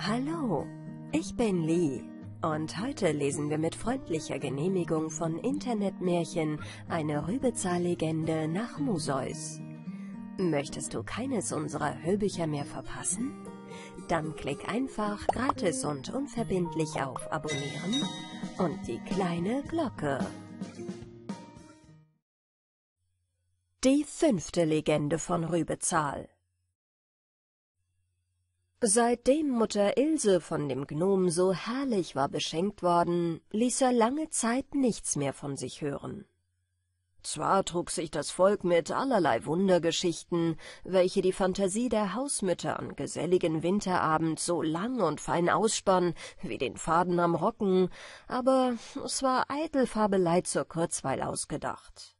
Hallo, ich bin Lee und heute lesen wir mit freundlicher Genehmigung von Internetmärchen eine Rübezahllegende nach Museus. Möchtest du keines unserer Hörbücher mehr verpassen? Dann klick einfach gratis und unverbindlich auf Abonnieren und die kleine Glocke. Die fünfte Legende von Rübezahl Seitdem Mutter Ilse von dem Gnom so herrlich war beschenkt worden, ließ er lange Zeit nichts mehr von sich hören. Zwar trug sich das Volk mit allerlei Wundergeschichten, welche die Fantasie der Hausmütter an geselligen Winterabend so lang und fein ausspann, wie den Faden am Rocken, aber es war Eitelfabelei zur Kurzweil ausgedacht.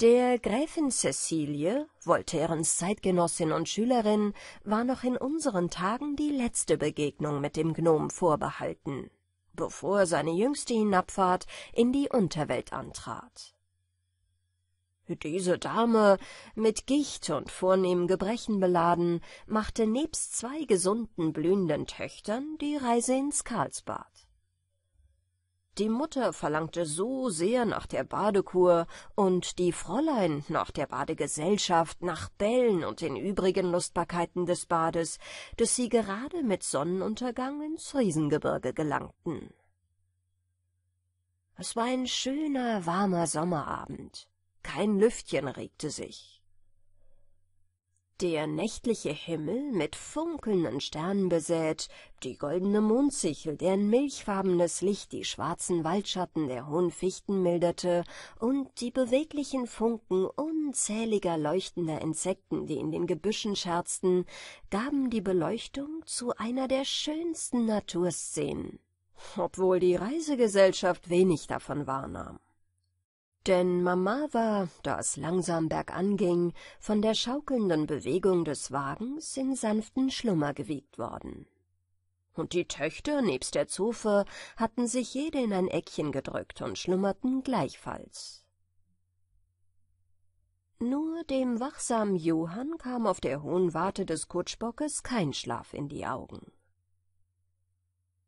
Der Gräfin Cäcilie, Voltairens Zeitgenossin und Schülerin, war noch in unseren Tagen die letzte Begegnung mit dem Gnom vorbehalten, bevor seine jüngste Hinabfahrt in die Unterwelt antrat. Diese Dame, mit Gicht und vornehmen Gebrechen beladen, machte nebst zwei gesunden, blühenden Töchtern die Reise ins Karlsbad. Die Mutter verlangte so sehr nach der Badekur und die Fräulein nach der Badegesellschaft, nach Bällen und den übrigen Lustbarkeiten des Bades, dass sie gerade mit Sonnenuntergang ins Riesengebirge gelangten. Es war ein schöner, warmer Sommerabend. Kein Lüftchen regte sich der nächtliche Himmel mit funkelnden Sternen besät, die goldene Mondsichel, deren milchfarbenes Licht die schwarzen Waldschatten der hohen Fichten milderte, und die beweglichen Funken unzähliger leuchtender Insekten, die in den Gebüschen scherzten, gaben die Beleuchtung zu einer der schönsten Naturszenen, obwohl die Reisegesellschaft wenig davon wahrnahm denn mama war da es langsam bergan ging von der schaukelnden bewegung des wagens in sanften schlummer gewiegt worden und die töchter nebst der zofe hatten sich jede in ein eckchen gedrückt und schlummerten gleichfalls nur dem wachsamen johann kam auf der hohen warte des kutschbockes kein schlaf in die augen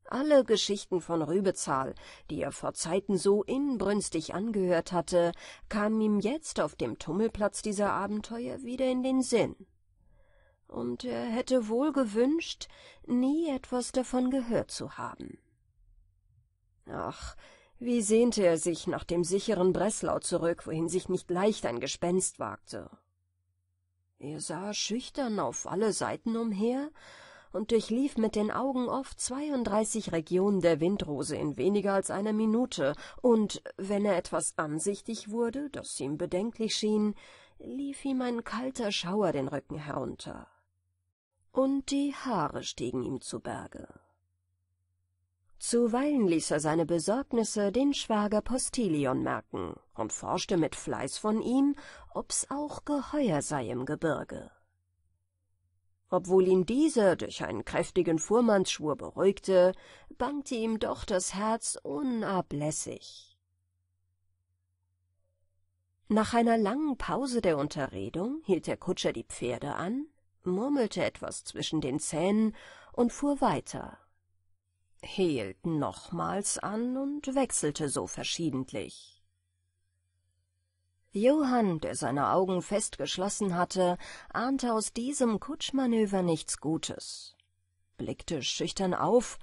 alle Geschichten von Rübezahl, die er vor Zeiten so inbrünstig angehört hatte, kamen ihm jetzt auf dem Tummelplatz dieser Abenteuer wieder in den Sinn. Und er hätte wohl gewünscht, nie etwas davon gehört zu haben. Ach, wie sehnte er sich nach dem sicheren Breslau zurück, wohin sich nicht leicht ein Gespenst wagte. Er sah schüchtern auf alle Seiten umher und durchlief mit den Augen oft 32 Regionen der Windrose in weniger als einer Minute, und wenn er etwas ansichtig wurde, das ihm bedenklich schien, lief ihm ein kalter Schauer den Rücken herunter. Und die Haare stiegen ihm zu Berge. Zuweilen ließ er seine Besorgnisse den Schwager Postilion merken und forschte mit Fleiß von ihm, ob's auch Geheuer sei im Gebirge. Obwohl ihn dieser durch einen kräftigen Fuhrmannsschwur beruhigte, bangte ihm doch das Herz unablässig. Nach einer langen Pause der Unterredung hielt der Kutscher die Pferde an, murmelte etwas zwischen den Zähnen und fuhr weiter, hielt nochmals an und wechselte so verschiedentlich. Johann, der seine Augen fest geschlossen hatte, ahnte aus diesem Kutschmanöver nichts Gutes, blickte schüchtern auf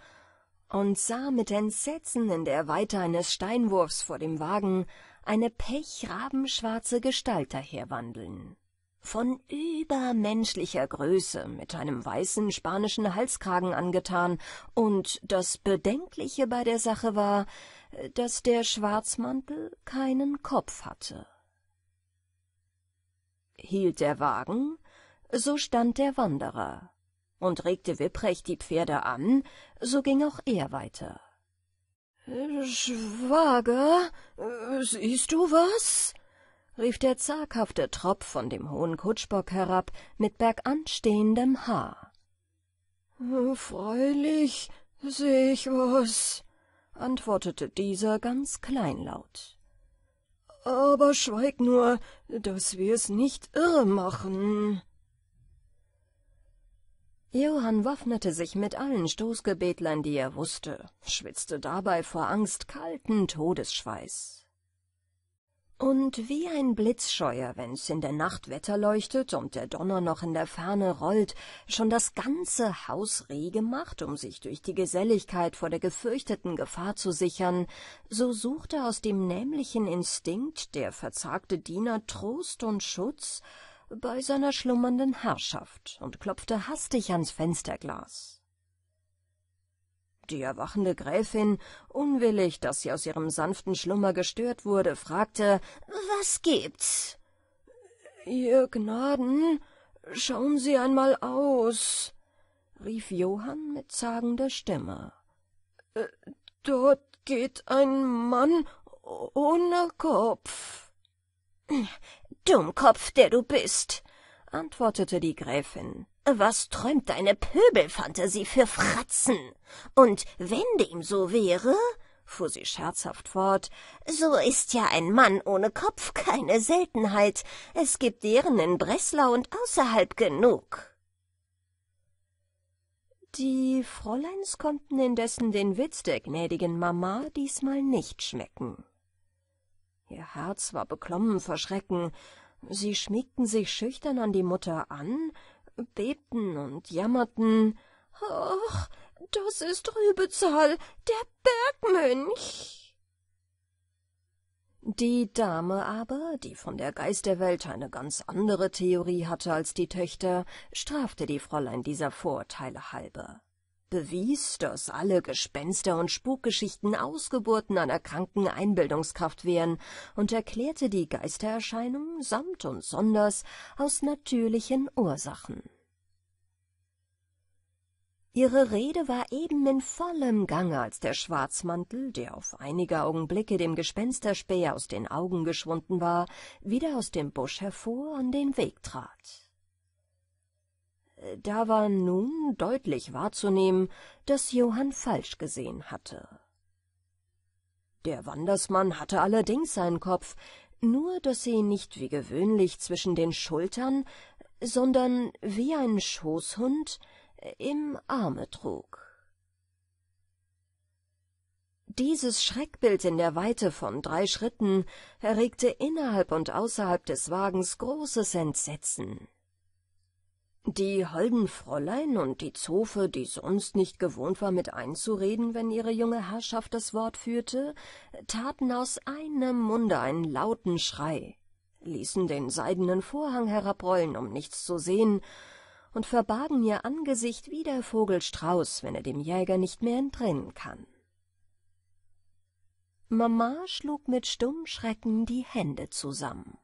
und sah mit Entsetzen in der Weite eines Steinwurfs vor dem Wagen eine pechrabenschwarze Gestalt daherwandeln. Von übermenschlicher Größe, mit einem weißen spanischen Halskragen angetan, und das Bedenkliche bei der Sache war, dass der Schwarzmantel keinen Kopf hatte. Hielt der Wagen, so stand der Wanderer, und regte Wipprecht die Pferde an, so ging auch er weiter. Schwager, siehst du was? rief der zaghafte Tropf von dem hohen Kutschbock herab mit berganstehendem Haar. Freilich seh ich was, antwortete dieser ganz kleinlaut aber schweig nur, dass wir es nicht irre machen. Johann waffnete sich mit allen Stoßgebetlein, die er wusste, schwitzte dabei vor Angst kalten Todesschweiß. Und wie ein Blitzscheuer, wenn's in der Nacht Wetter leuchtet und der Donner noch in der Ferne rollt, schon das ganze Haus rege macht, um sich durch die Geselligkeit vor der gefürchteten Gefahr zu sichern, so suchte aus dem nämlichen Instinkt der verzagte Diener Trost und Schutz bei seiner schlummernden Herrschaft und klopfte hastig ans Fensterglas. Die erwachende Gräfin, unwillig, dass sie aus ihrem sanften Schlummer gestört wurde, fragte Was gibt's? Ihr Gnaden, schauen Sie einmal aus, rief Johann mit zagender Stimme. Äh, dort geht ein Mann ohne Kopf. Dummkopf, der du bist, antwortete die Gräfin. Was träumt deine Pöbelfantasie für Fratzen? Und wenn dem so wäre, fuhr sie scherzhaft fort, so ist ja ein Mann ohne Kopf keine Seltenheit. Es gibt deren in Breslau und außerhalb genug. Die Fräuleins konnten indessen den Witz der gnädigen Mama diesmal nicht schmecken. Ihr Herz war beklommen vor Schrecken, Sie schmiegten sich schüchtern an die Mutter an, bebten und jammerten. »Ach, das ist Rübezahl, der Bergmönch!« Die Dame aber, die von der Geisterwelt eine ganz andere Theorie hatte als die Töchter, strafte die Fräulein dieser Vorurteile halber bewies, dass alle Gespenster und Spukgeschichten Ausgeburten einer kranken Einbildungskraft wären und erklärte die Geistererscheinung samt und sonders aus natürlichen Ursachen. Ihre Rede war eben in vollem Gange, als der Schwarzmantel, der auf einige Augenblicke dem Gespensterspäher aus den Augen geschwunden war, wieder aus dem Busch hervor an den Weg trat. Da war nun deutlich wahrzunehmen, daß Johann falsch gesehen hatte. Der Wandersmann hatte allerdings einen Kopf, nur daß sie nicht wie gewöhnlich zwischen den Schultern, sondern wie ein Schoßhund äh, im Arme trug. Dieses Schreckbild in der Weite von drei Schritten erregte innerhalb und außerhalb des Wagens großes Entsetzen. Die holden Fräulein und die Zofe, die sonst nicht gewohnt war, mit einzureden, wenn ihre junge Herrschaft das Wort führte, taten aus einem Munde einen lauten Schrei, ließen den seidenen Vorhang herabrollen, um nichts zu sehen, und verbargen ihr Angesicht wie der Vogel Strauß, wenn er dem Jäger nicht mehr entrinnen kann. Mama schlug mit stummem Schrecken die Hände zusammen.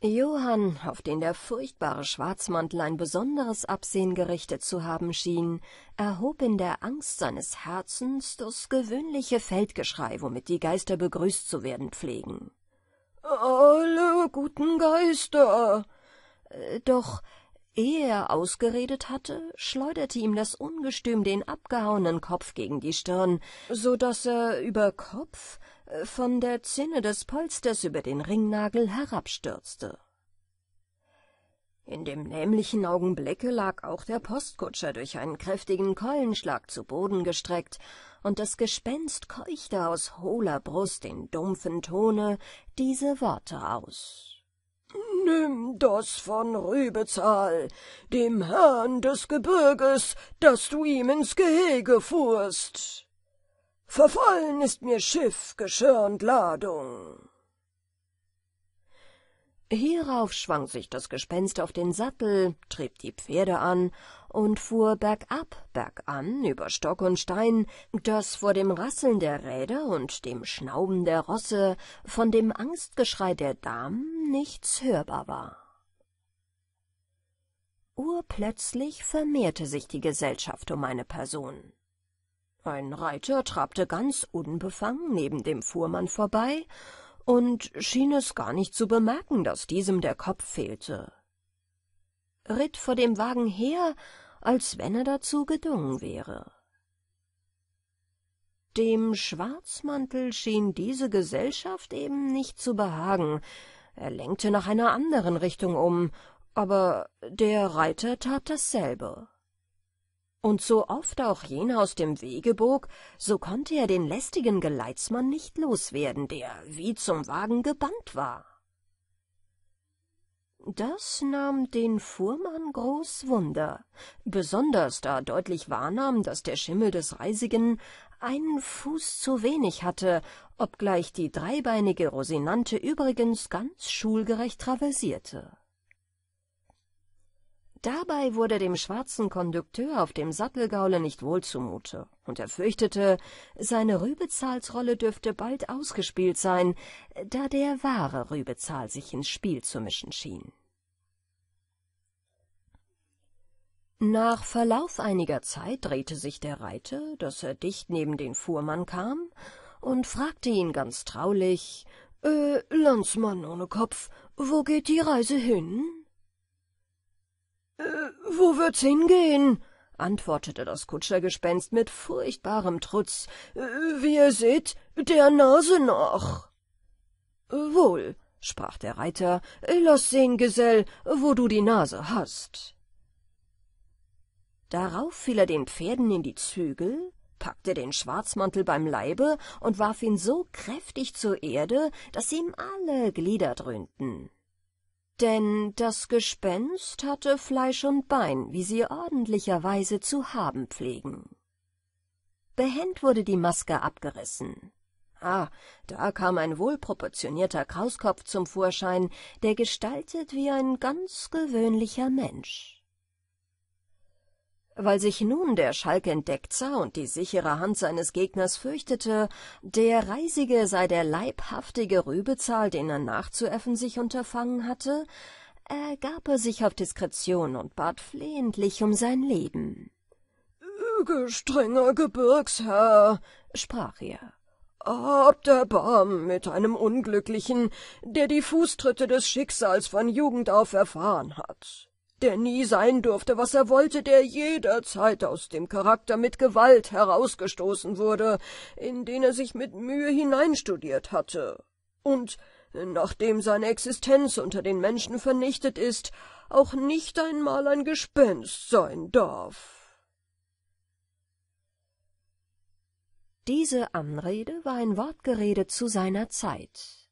Johann, auf den der furchtbare Schwarzmantel ein besonderes Absehen gerichtet zu haben schien, erhob in der Angst seines Herzens das gewöhnliche Feldgeschrei, womit die Geister begrüßt zu werden pflegen. »Alle guten Geister!« äh, Doch ehe er ausgeredet hatte, schleuderte ihm das Ungestüm den abgehauenen Kopf gegen die Stirn, so daß er über Kopf von der Zinne des Polsters über den Ringnagel herabstürzte. In dem nämlichen Augenblicke lag auch der Postkutscher durch einen kräftigen Keulenschlag zu Boden gestreckt, und das Gespenst keuchte aus hohler Brust in dumpfen Tone diese Worte aus. Nimm das von Rübezahl, dem Herrn des Gebirges, dass du ihm ins Gehege fuhrst. Verfallen ist mir Schiff, Geschirr und Ladung. Hierauf schwang sich das Gespenst auf den Sattel, trieb die Pferde an und fuhr bergab, bergan, über Stock und Stein, daß vor dem Rasseln der Räder und dem Schnauben der Rosse, von dem Angstgeschrei der Damen nichts hörbar war. Urplötzlich vermehrte sich die Gesellschaft um meine Person. Ein Reiter trabte ganz unbefangen neben dem Fuhrmann vorbei und schien es gar nicht zu bemerken, dass diesem der Kopf fehlte. Ritt vor dem Wagen her, als wenn er dazu gedungen wäre. Dem Schwarzmantel schien diese Gesellschaft eben nicht zu behagen. Er lenkte nach einer anderen Richtung um, aber der Reiter tat dasselbe und so oft auch jener aus dem Wege bog, so konnte er den lästigen Geleitsmann nicht loswerden, der wie zum Wagen gebannt war. Das nahm den Fuhrmann groß Wunder, besonders da er deutlich wahrnahm, daß der Schimmel des Reisigen einen Fuß zu wenig hatte, obgleich die dreibeinige Rosinante übrigens ganz schulgerecht traversierte. Dabei wurde dem schwarzen Kondukteur auf dem Sattelgaule nicht wohl zumute, und er fürchtete, seine Rübezahlsrolle dürfte bald ausgespielt sein, da der wahre Rübezahl sich ins Spiel zu mischen schien. Nach Verlauf einiger Zeit drehte sich der Reiter, daß er dicht neben den Fuhrmann kam, und fragte ihn ganz traulich, »Äh, Landsmann ohne Kopf, wo geht die Reise hin?« äh, wo wird's hingehen? antwortete das Kutschergespenst mit furchtbarem Trutz. Äh, Wie ihr seht, der Nase nach. Äh, wohl, sprach der Reiter, laß sehen, Gesell, wo du die Nase hast. Darauf fiel er den Pferden in die Zügel, packte den Schwarzmantel beim Leibe und warf ihn so kräftig zur Erde, daß ihm alle Glieder dröhnten denn das Gespenst hatte Fleisch und Bein, wie sie ordentlicherweise zu haben pflegen. Behend wurde die Maske abgerissen. Ah, da kam ein wohlproportionierter Krauskopf zum Vorschein, der gestaltet wie ein ganz gewöhnlicher Mensch. Weil sich nun der Schalk entdeckt sah und die sichere Hand seines Gegners fürchtete, der Reisige sei der leibhaftige Rübezahl, den er nachzuäffen sich unterfangen hatte, ergab er sich auf Diskretion und bat flehentlich um sein Leben. »Gestrenger Gebirgsherr«, sprach er, »habt Erbarmen mit einem Unglücklichen, der die Fußtritte des Schicksals von Jugend auf erfahren hat.« der nie sein durfte, was er wollte, der jederzeit aus dem Charakter mit Gewalt herausgestoßen wurde, in den er sich mit Mühe hineinstudiert hatte, und, nachdem seine Existenz unter den Menschen vernichtet ist, auch nicht einmal ein Gespenst sein darf. Diese Anrede war ein Wortgerede zu seiner Zeit,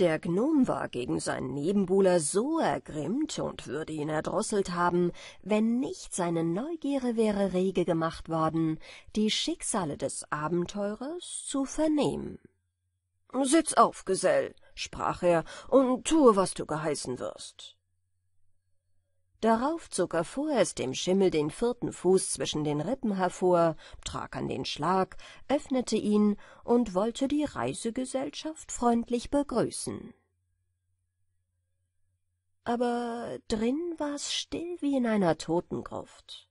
der Gnom war gegen seinen Nebenbuhler so ergrimmt und würde ihn erdrosselt haben, wenn nicht seine Neugierde wäre rege gemacht worden, die Schicksale des Abenteurers zu vernehmen. »Sitz auf, Gesell«, sprach er, »und tue, was du geheißen wirst.« Darauf zog er vorerst dem Schimmel den vierten Fuß zwischen den Rippen hervor, trag an den Schlag, öffnete ihn und wollte die Reisegesellschaft freundlich begrüßen. Aber drin war's still wie in einer Totengruft.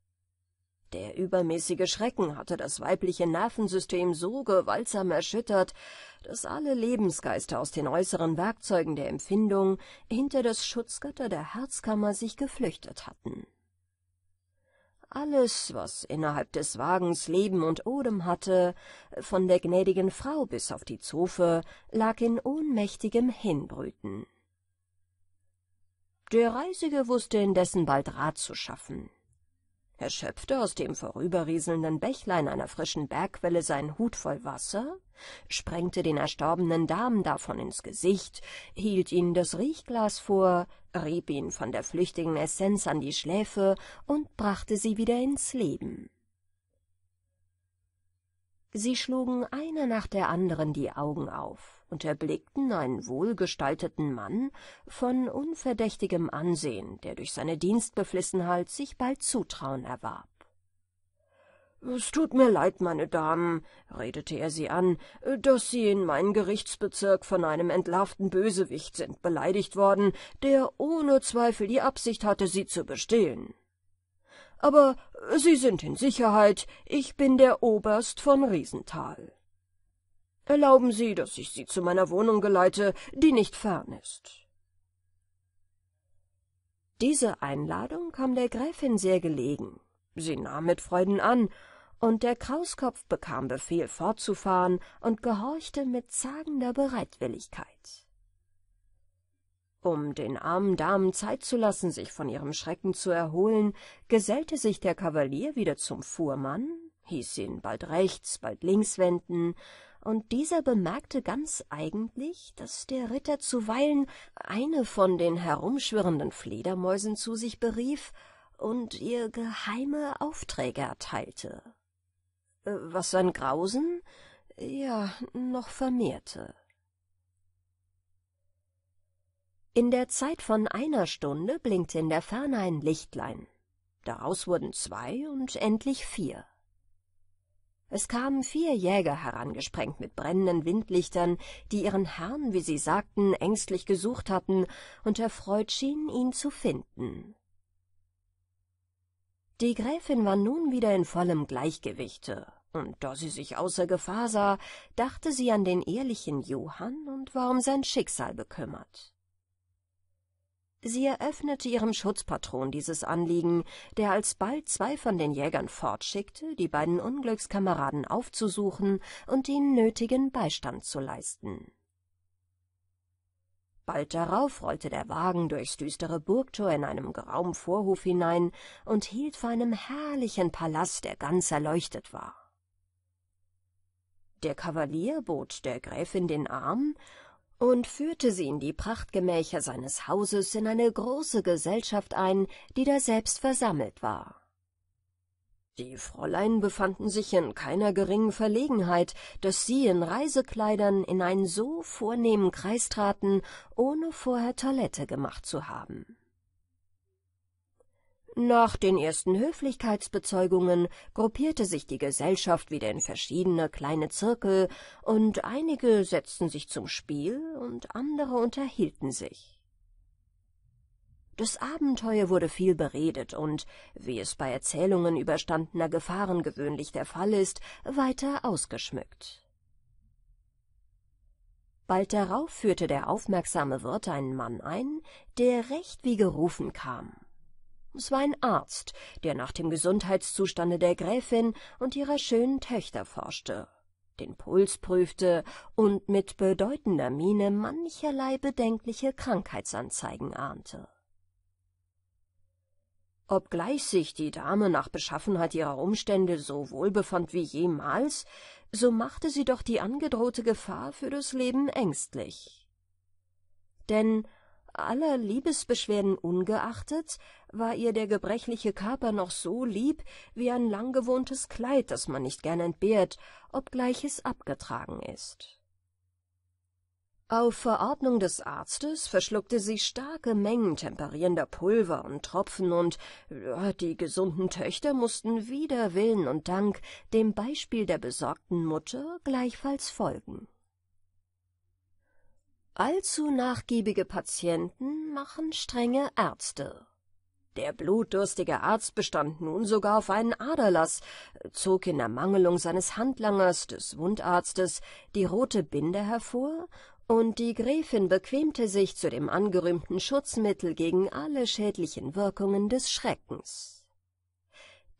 Der übermäßige Schrecken hatte das weibliche Nervensystem so gewaltsam erschüttert, dass alle Lebensgeister aus den äußeren Werkzeugen der Empfindung hinter das Schutzgatter der Herzkammer sich geflüchtet hatten. Alles, was innerhalb des Wagens Leben und Odem hatte, von der gnädigen Frau bis auf die Zofe, lag in ohnmächtigem Hinbrüten. Der Reisige wußte indessen bald Rat zu schaffen. Er schöpfte aus dem vorüberrieselnden Bächlein einer frischen Bergquelle seinen Hut voll Wasser, sprengte den erstorbenen Damen davon ins Gesicht, hielt ihnen das Riechglas vor, rieb ihn von der flüchtigen Essenz an die Schläfe und brachte sie wieder ins Leben sie schlugen eine nach der anderen die augen auf und erblickten einen wohlgestalteten mann von unverdächtigem ansehen der durch seine dienstbeflissenheit sich bald zutrauen erwarb es tut mir leid meine damen redete er sie an daß sie in meinem gerichtsbezirk von einem entlarvten bösewicht sind beleidigt worden der ohne zweifel die absicht hatte sie zu bestehlen aber Sie sind in Sicherheit, ich bin der Oberst von Riesenthal. Erlauben Sie, dass ich Sie zu meiner Wohnung geleite, die nicht fern ist. Diese Einladung kam der Gräfin sehr gelegen. Sie nahm mit Freuden an, und der Krauskopf bekam Befehl fortzufahren und gehorchte mit zagender Bereitwilligkeit um den armen Damen Zeit zu lassen, sich von ihrem Schrecken zu erholen, gesellte sich der Kavalier wieder zum Fuhrmann, hieß ihn bald rechts, bald links wenden, und dieser bemerkte ganz eigentlich, daß der Ritter zuweilen eine von den herumschwirrenden Fledermäusen zu sich berief und ihr geheime Aufträge erteilte, äh, was sein Grausen ja noch vermehrte. In der Zeit von einer Stunde blinkte in der Ferne ein Lichtlein. Daraus wurden zwei und endlich vier. Es kamen vier Jäger herangesprengt mit brennenden Windlichtern, die ihren Herrn, wie sie sagten, ängstlich gesucht hatten und erfreut schienen, ihn zu finden. Die Gräfin war nun wieder in vollem Gleichgewichte, und da sie sich außer Gefahr sah, dachte sie an den ehrlichen Johann und war um sein Schicksal bekümmert. Sie eröffnete ihrem Schutzpatron dieses Anliegen, der alsbald zwei von den Jägern fortschickte, die beiden Unglückskameraden aufzusuchen und ihnen nötigen Beistand zu leisten. Bald darauf rollte der Wagen durchs düstere Burgtor in einem grauen Vorhof hinein und hielt vor einem herrlichen Palast, der ganz erleuchtet war. Der Kavalier bot der Gräfin den Arm und führte sie in die Prachtgemächer seines Hauses in eine große Gesellschaft ein, die daselbst versammelt war. Die Fräulein befanden sich in keiner geringen Verlegenheit, dass sie in Reisekleidern in einen so vornehmen Kreis traten, ohne vorher Toilette gemacht zu haben. Nach den ersten Höflichkeitsbezeugungen gruppierte sich die Gesellschaft wieder in verschiedene kleine Zirkel, und einige setzten sich zum Spiel und andere unterhielten sich. Das Abenteuer wurde viel beredet und, wie es bei Erzählungen überstandener Gefahren gewöhnlich der Fall ist, weiter ausgeschmückt. Bald darauf führte der aufmerksame Wirt einen Mann ein, der recht wie gerufen kam. Es war ein Arzt, der nach dem Gesundheitszustande der Gräfin und ihrer schönen Töchter forschte, den Puls prüfte und mit bedeutender Miene mancherlei bedenkliche Krankheitsanzeigen ahnte. Obgleich sich die Dame nach Beschaffenheit ihrer Umstände so wohl befand wie jemals, so machte sie doch die angedrohte Gefahr für das Leben ängstlich. Denn aller Liebesbeschwerden ungeachtet war ihr der gebrechliche Körper noch so lieb wie ein langgewohntes Kleid, das man nicht gern entbehrt, obgleich es abgetragen ist. Auf Verordnung des Arztes verschluckte sie starke Mengen temperierender Pulver und Tropfen und äh, die gesunden Töchter mussten wider Willen und Dank dem Beispiel der besorgten Mutter gleichfalls folgen. Allzu nachgiebige Patienten machen strenge Ärzte. Der blutdurstige Arzt bestand nun sogar auf einen Aderlass, zog in Ermangelung seines Handlangers, des Wundarztes, die rote Binde hervor, und die Gräfin bequemte sich zu dem angerühmten Schutzmittel gegen alle schädlichen Wirkungen des Schreckens.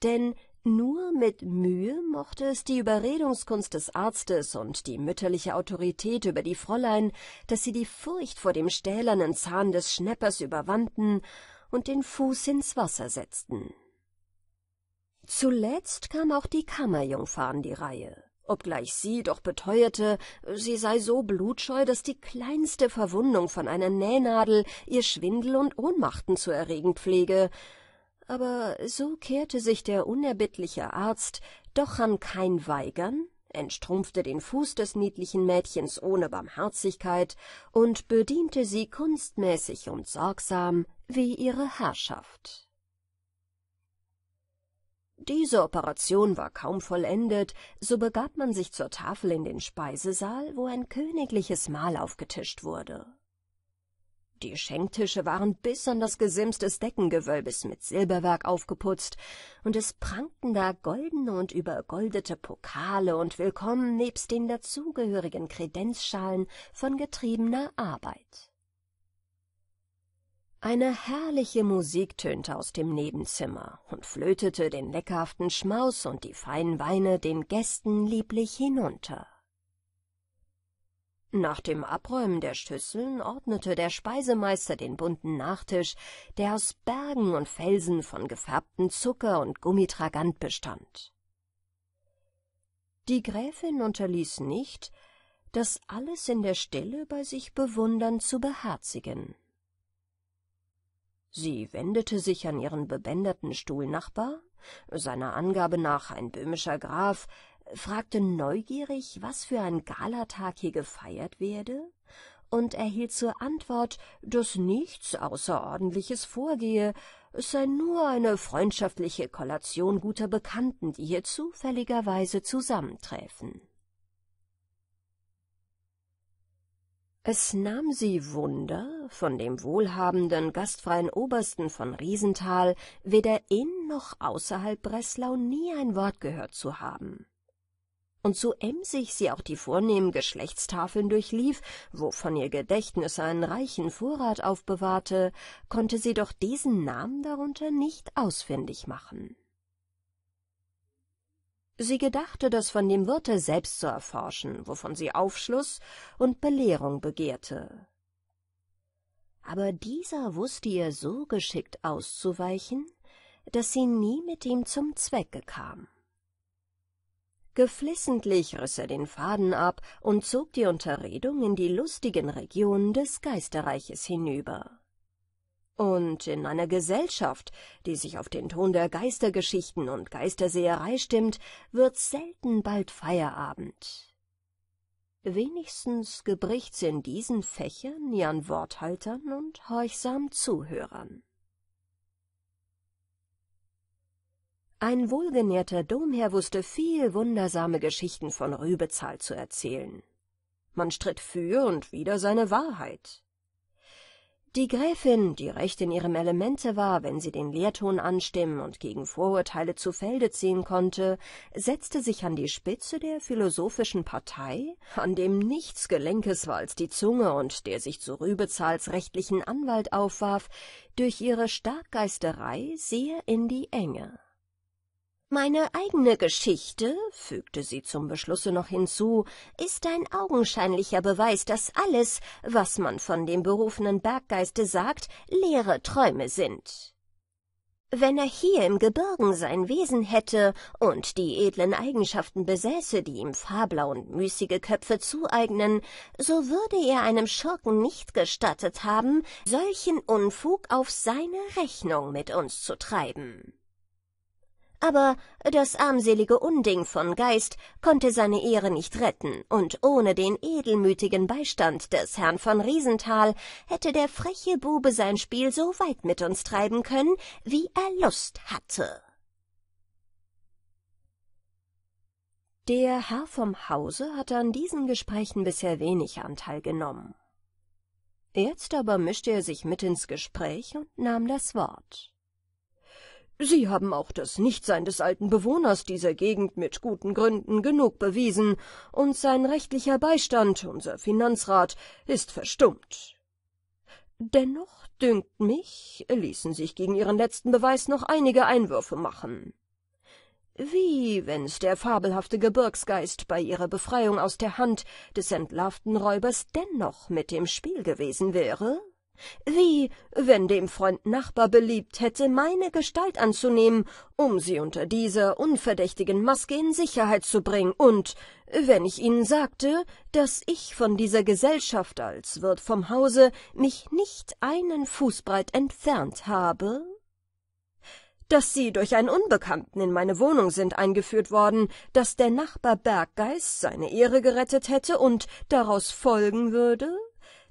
Denn nur mit Mühe mochte es die Überredungskunst des Arztes und die mütterliche Autorität über die Fräulein, dass sie die Furcht vor dem stählernen Zahn des Schneppers überwanden und den Fuß ins Wasser setzten. Zuletzt kam auch die Kammerjungfer an die Reihe, obgleich sie doch beteuerte, sie sei so blutscheu, dass die kleinste Verwundung von einer Nähnadel ihr Schwindel und Ohnmachten zu erregen pflege, aber so kehrte sich der unerbittliche Arzt doch an kein Weigern, entstrumpfte den Fuß des niedlichen Mädchens ohne Barmherzigkeit und bediente sie kunstmäßig und sorgsam wie ihre Herrschaft. Diese Operation war kaum vollendet, so begab man sich zur Tafel in den Speisesaal, wo ein königliches Mahl aufgetischt wurde. Die Schenktische waren bis an das Gesims des Deckengewölbes mit Silberwerk aufgeputzt, und es prangten da goldene und übergoldete Pokale und Willkommen nebst den dazugehörigen Kredenzschalen von getriebener Arbeit. Eine herrliche Musik tönte aus dem Nebenzimmer und flötete den leckerhaften Schmaus und die feinen Weine den Gästen lieblich hinunter. Nach dem Abräumen der Schüsseln ordnete der Speisemeister den bunten Nachtisch, der aus Bergen und Felsen von gefärbten Zucker und Gummitragant bestand. Die Gräfin unterließ nicht, das alles in der Stille bei sich bewundernd zu beherzigen. Sie wendete sich an ihren bebänderten Stuhlnachbar, seiner Angabe nach ein böhmischer Graf, fragte neugierig, was für ein Galatag hier gefeiert werde, und erhielt zur Antwort, dass nichts Außerordentliches vorgehe, es sei nur eine freundschaftliche Kollation guter Bekannten, die hier zufälligerweise zusammenträfen. Es nahm sie Wunder, von dem wohlhabenden, gastfreien Obersten von Riesenthal weder in noch außerhalb Breslau nie ein Wort gehört zu haben und so emsig sie auch die vornehmen Geschlechtstafeln durchlief, wovon ihr Gedächtnis einen reichen Vorrat aufbewahrte, konnte sie doch diesen Namen darunter nicht ausfindig machen. Sie gedachte, das von dem Wirte selbst zu erforschen, wovon sie Aufschluss und Belehrung begehrte. Aber dieser wußte ihr so geschickt auszuweichen, daß sie nie mit ihm zum Zwecke kam. Geflissentlich riss er den Faden ab und zog die Unterredung in die lustigen Regionen des Geisterreiches hinüber. Und in einer Gesellschaft, die sich auf den Ton der Geistergeschichten und Geisterseherei stimmt, wird selten bald Feierabend. Wenigstens gebricht's in diesen Fächern ihren Worthaltern und horchsamen Zuhörern. Ein wohlgenährter Domherr wußte viel wundersame Geschichten von Rübezahl zu erzählen. Man stritt für und wider seine Wahrheit. Die Gräfin, die recht in ihrem Elemente war, wenn sie den Lehrton anstimmen und gegen Vorurteile zu Felde ziehen konnte, setzte sich an die Spitze der philosophischen Partei, an dem nichts Gelenkes war als die Zunge und der sich zu Rübezahls rechtlichen Anwalt aufwarf, durch ihre Starkgeisterei sehr in die Enge. Meine eigene Geschichte, fügte sie zum Beschlusse noch hinzu, ist ein augenscheinlicher Beweis, dass alles, was man von dem berufenen Berggeiste sagt, leere Träume sind. Wenn er hier im Gebirgen sein Wesen hätte und die edlen Eigenschaften besäße, die ihm Fabler und müßige Köpfe zueignen, so würde er einem Schurken nicht gestattet haben, solchen Unfug auf seine Rechnung mit uns zu treiben aber das armselige Unding von Geist konnte seine Ehre nicht retten, und ohne den edelmütigen Beistand des Herrn von Riesenthal hätte der freche Bube sein Spiel so weit mit uns treiben können, wie er Lust hatte. Der Herr vom Hause hatte an diesen Gesprächen bisher wenig Anteil genommen. Jetzt aber mischte er sich mit ins Gespräch und nahm das Wort. Sie haben auch das Nichtsein des alten Bewohners dieser Gegend mit guten Gründen genug bewiesen, und sein rechtlicher Beistand, unser Finanzrat, ist verstummt. Dennoch, dünkt mich, ließen sich gegen Ihren letzten Beweis noch einige Einwürfe machen. Wie, wenn's der fabelhafte Gebirgsgeist bei Ihrer Befreiung aus der Hand des entlarvten Räubers dennoch mit dem Spiel gewesen wäre? Wie, wenn dem Freund Nachbar beliebt hätte, meine Gestalt anzunehmen, um sie unter dieser unverdächtigen Maske in Sicherheit zu bringen, und wenn ich ihnen sagte, dass ich von dieser Gesellschaft als Wirt vom Hause mich nicht einen Fußbreit entfernt habe? dass sie durch einen Unbekannten in meine Wohnung sind eingeführt worden, dass der Nachbar Berggeist seine Ehre gerettet hätte und daraus folgen würde?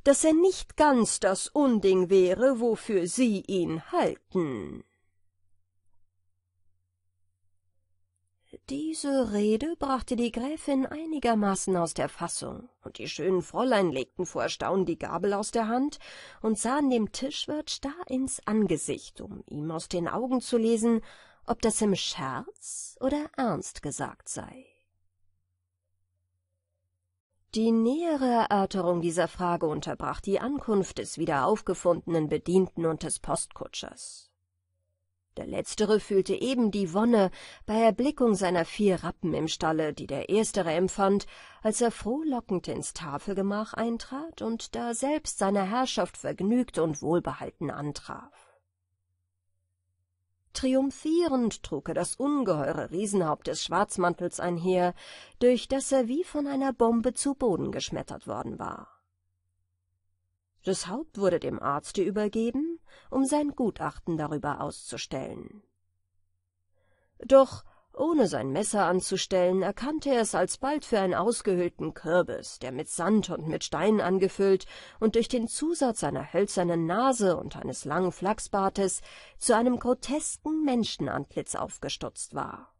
dass er nicht ganz das Unding wäre, wofür Sie ihn halten. Diese Rede brachte die Gräfin einigermaßen aus der Fassung, und die schönen Fräulein legten vor Erstaunen die Gabel aus der Hand und sahen dem Tischwirt starr ins Angesicht, um ihm aus den Augen zu lesen, ob das im Scherz oder ernst gesagt sei. Die nähere Erörterung dieser Frage unterbrach die Ankunft des wieder aufgefundenen Bedienten und des Postkutschers. Der letztere fühlte eben die Wonne bei Erblickung seiner vier Rappen im Stalle, die der erstere empfand, als er frohlockend ins Tafelgemach eintrat und daselbst selbst seiner Herrschaft vergnügt und wohlbehalten antraf. Triumphierend trug er das ungeheure Riesenhaupt des Schwarzmantels einher, durch das er wie von einer Bombe zu Boden geschmettert worden war. Das Haupt wurde dem Arzte übergeben, um sein Gutachten darüber auszustellen. Doch ohne sein Messer anzustellen, erkannte er es alsbald für einen ausgehöhlten Kürbis, der mit Sand und mit Steinen angefüllt und durch den Zusatz einer hölzernen Nase und eines langen Flachsbartes zu einem grotesken Menschenantlitz aufgestutzt war.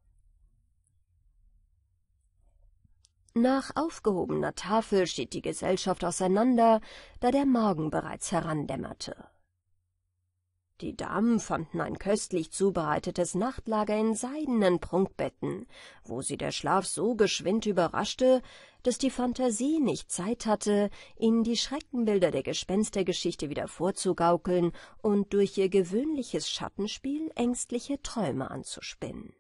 Nach aufgehobener Tafel steht die Gesellschaft auseinander, da der Morgen bereits herandämmerte. Die Damen fanden ein köstlich zubereitetes Nachtlager in seidenen Prunkbetten, wo sie der Schlaf so geschwind überraschte, dass die Phantasie nicht Zeit hatte, ihnen die Schreckenbilder der Gespenstergeschichte wieder vorzugaukeln und durch ihr gewöhnliches Schattenspiel ängstliche Träume anzuspinnen.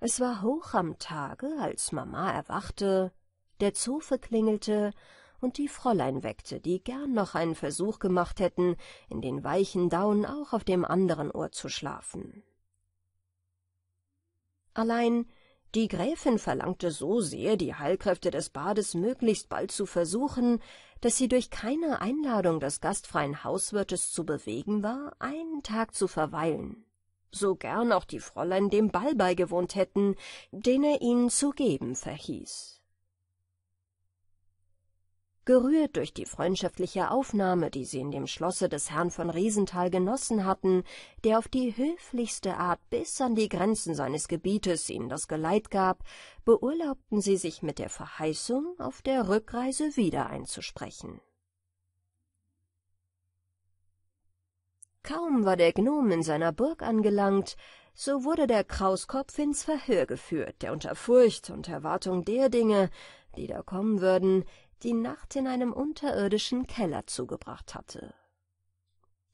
Es war hoch am Tage, als Mama erwachte, der Zofe klingelte und die Fräulein weckte, die gern noch einen Versuch gemacht hätten, in den weichen Daunen auch auf dem anderen Ohr zu schlafen. Allein die Gräfin verlangte so sehr, die Heilkräfte des Bades möglichst bald zu versuchen, dass sie durch keine Einladung des gastfreien Hauswirtes zu bewegen war, einen Tag zu verweilen so gern auch die Fräulein dem Ball beigewohnt hätten, den er ihnen zu geben verhieß. Gerührt durch die freundschaftliche Aufnahme, die sie in dem Schlosse des Herrn von Riesenthal genossen hatten, der auf die höflichste Art bis an die Grenzen seines Gebietes ihnen das Geleit gab, beurlaubten sie sich mit der Verheißung, auf der Rückreise wieder einzusprechen. Kaum war der Gnom in seiner Burg angelangt, so wurde der Krauskopf ins Verhör geführt, der unter Furcht und Erwartung der Dinge, die da kommen würden, die Nacht in einem unterirdischen Keller zugebracht hatte.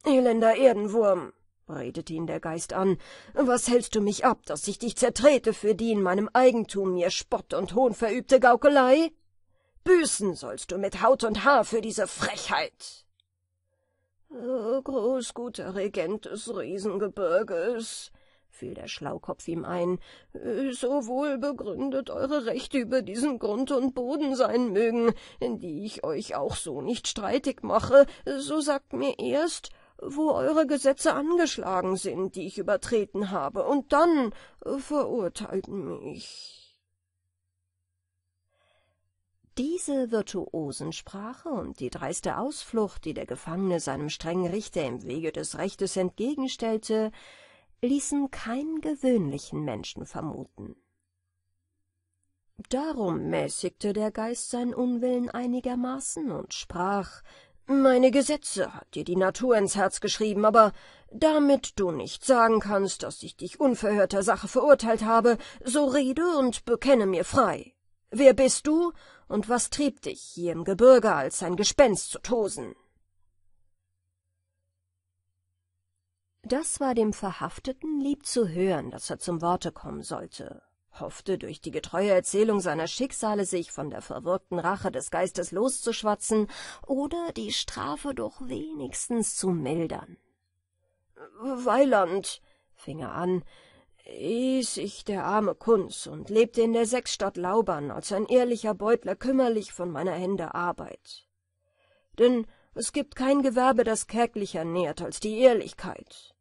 Elender Erdenwurm, redete ihn der Geist an, was hältst du mich ab, dass ich dich zertrete für die in meinem Eigentum mir Spott und Hohn verübte Gaukelei? Büßen sollst du mit Haut und Haar für diese Frechheit. Oh, großguter Regent des Riesengebirges, fiel der Schlaukopf ihm ein, äh, so wohl begründet eure Rechte über diesen Grund und Boden sein mögen, die ich euch auch so nicht streitig mache, so sagt mir erst, wo eure Gesetze angeschlagen sind, die ich übertreten habe, und dann verurteilt mich. Diese Virtuosensprache und die dreiste Ausflucht, die der Gefangene seinem strengen Richter im Wege des Rechtes entgegenstellte, ließen keinen gewöhnlichen Menschen vermuten. Darum mäßigte der Geist sein Unwillen einigermaßen und sprach, meine Gesetze hat dir die Natur ins Herz geschrieben, aber damit du nicht sagen kannst, dass ich dich unverhörter Sache verurteilt habe, so rede und bekenne mir frei. Wer bist du und was trieb dich hier im Gebirge als ein Gespenst zu tosen? Das war dem Verhafteten lieb zu hören, dass er zum Worte kommen sollte, hoffte durch die getreue Erzählung seiner Schicksale sich von der verwirkten Rache des Geistes loszuschwatzen oder die Strafe doch wenigstens zu mildern. Weiland, fing er an, hieß ich der arme Kunz und lebte in der Sechsstadt Laubern als ein ehrlicher Beutler kümmerlich von meiner Hände Arbeit. Denn es gibt kein Gewerbe, das kärglicher nährt als die Ehrlichkeit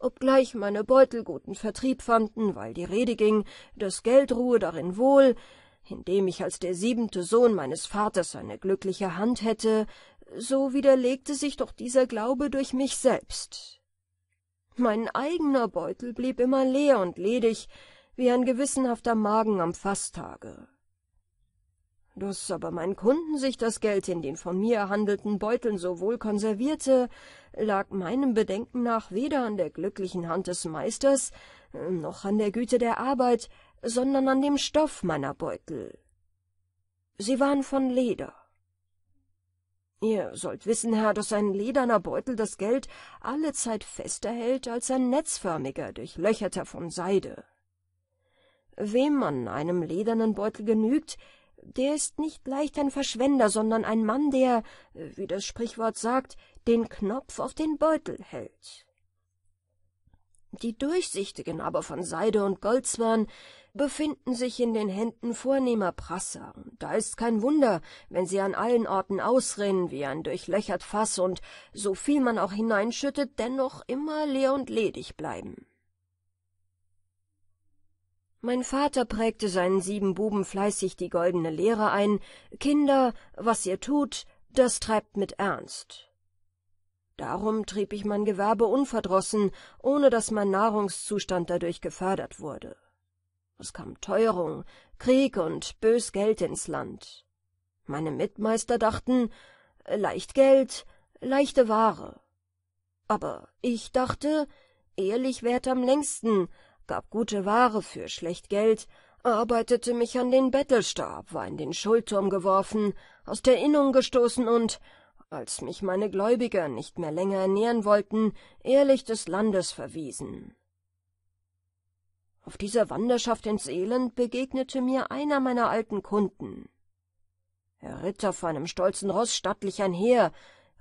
obgleich meine Beutel guten Vertrieb fanden, weil die Rede ging, das Geld ruhe darin wohl, indem ich als der siebente Sohn meines Vaters eine glückliche Hand hätte, so widerlegte sich doch dieser Glaube durch mich selbst. Mein eigener Beutel blieb immer leer und ledig, wie ein gewissenhafter Magen am Fasttage. Dass aber mein Kunden sich das Geld in den von mir erhandelten Beuteln so wohl konservierte, lag meinem Bedenken nach weder an der glücklichen Hand des Meisters, ähm, noch an der Güte der Arbeit, sondern an dem Stoff meiner Beutel. Sie waren von Leder. Ihr sollt wissen, Herr, dass ein lederner Beutel das Geld allezeit fester hält als ein netzförmiger, durchlöcherter von Seide. Wem man einem ledernen Beutel genügt, der ist nicht leicht ein Verschwender, sondern ein Mann, der, äh, wie das Sprichwort sagt, den Knopf auf den Beutel hält. Die durchsichtigen aber von Seide und Goldswern befinden sich in den Händen vornehmer Prasser. und Da ist kein Wunder, wenn sie an allen Orten ausrinnen wie ein durchlöchert Fass und so viel man auch hineinschüttet, dennoch immer leer und ledig bleiben. Mein Vater prägte seinen sieben Buben fleißig die goldene Lehre ein, Kinder, was ihr tut, das treibt mit Ernst. Darum trieb ich mein Gewerbe unverdrossen, ohne dass mein Nahrungszustand dadurch gefördert wurde. Es kam Teuerung, Krieg und bös Geld ins Land. Meine Mitmeister dachten, leicht Geld, leichte Ware. Aber ich dachte, ehrlich währt am längsten, gab gute Ware für schlecht Geld, arbeitete mich an den Bettelstab, war in den Schuldturm geworfen, aus der Innung gestoßen und, als mich meine Gläubiger nicht mehr länger ernähren wollten, ehrlich des Landes verwiesen. Auf dieser Wanderschaft ins Elend begegnete mir einer meiner alten Kunden. Er ritt auf einem stolzen Ross stattlich einher,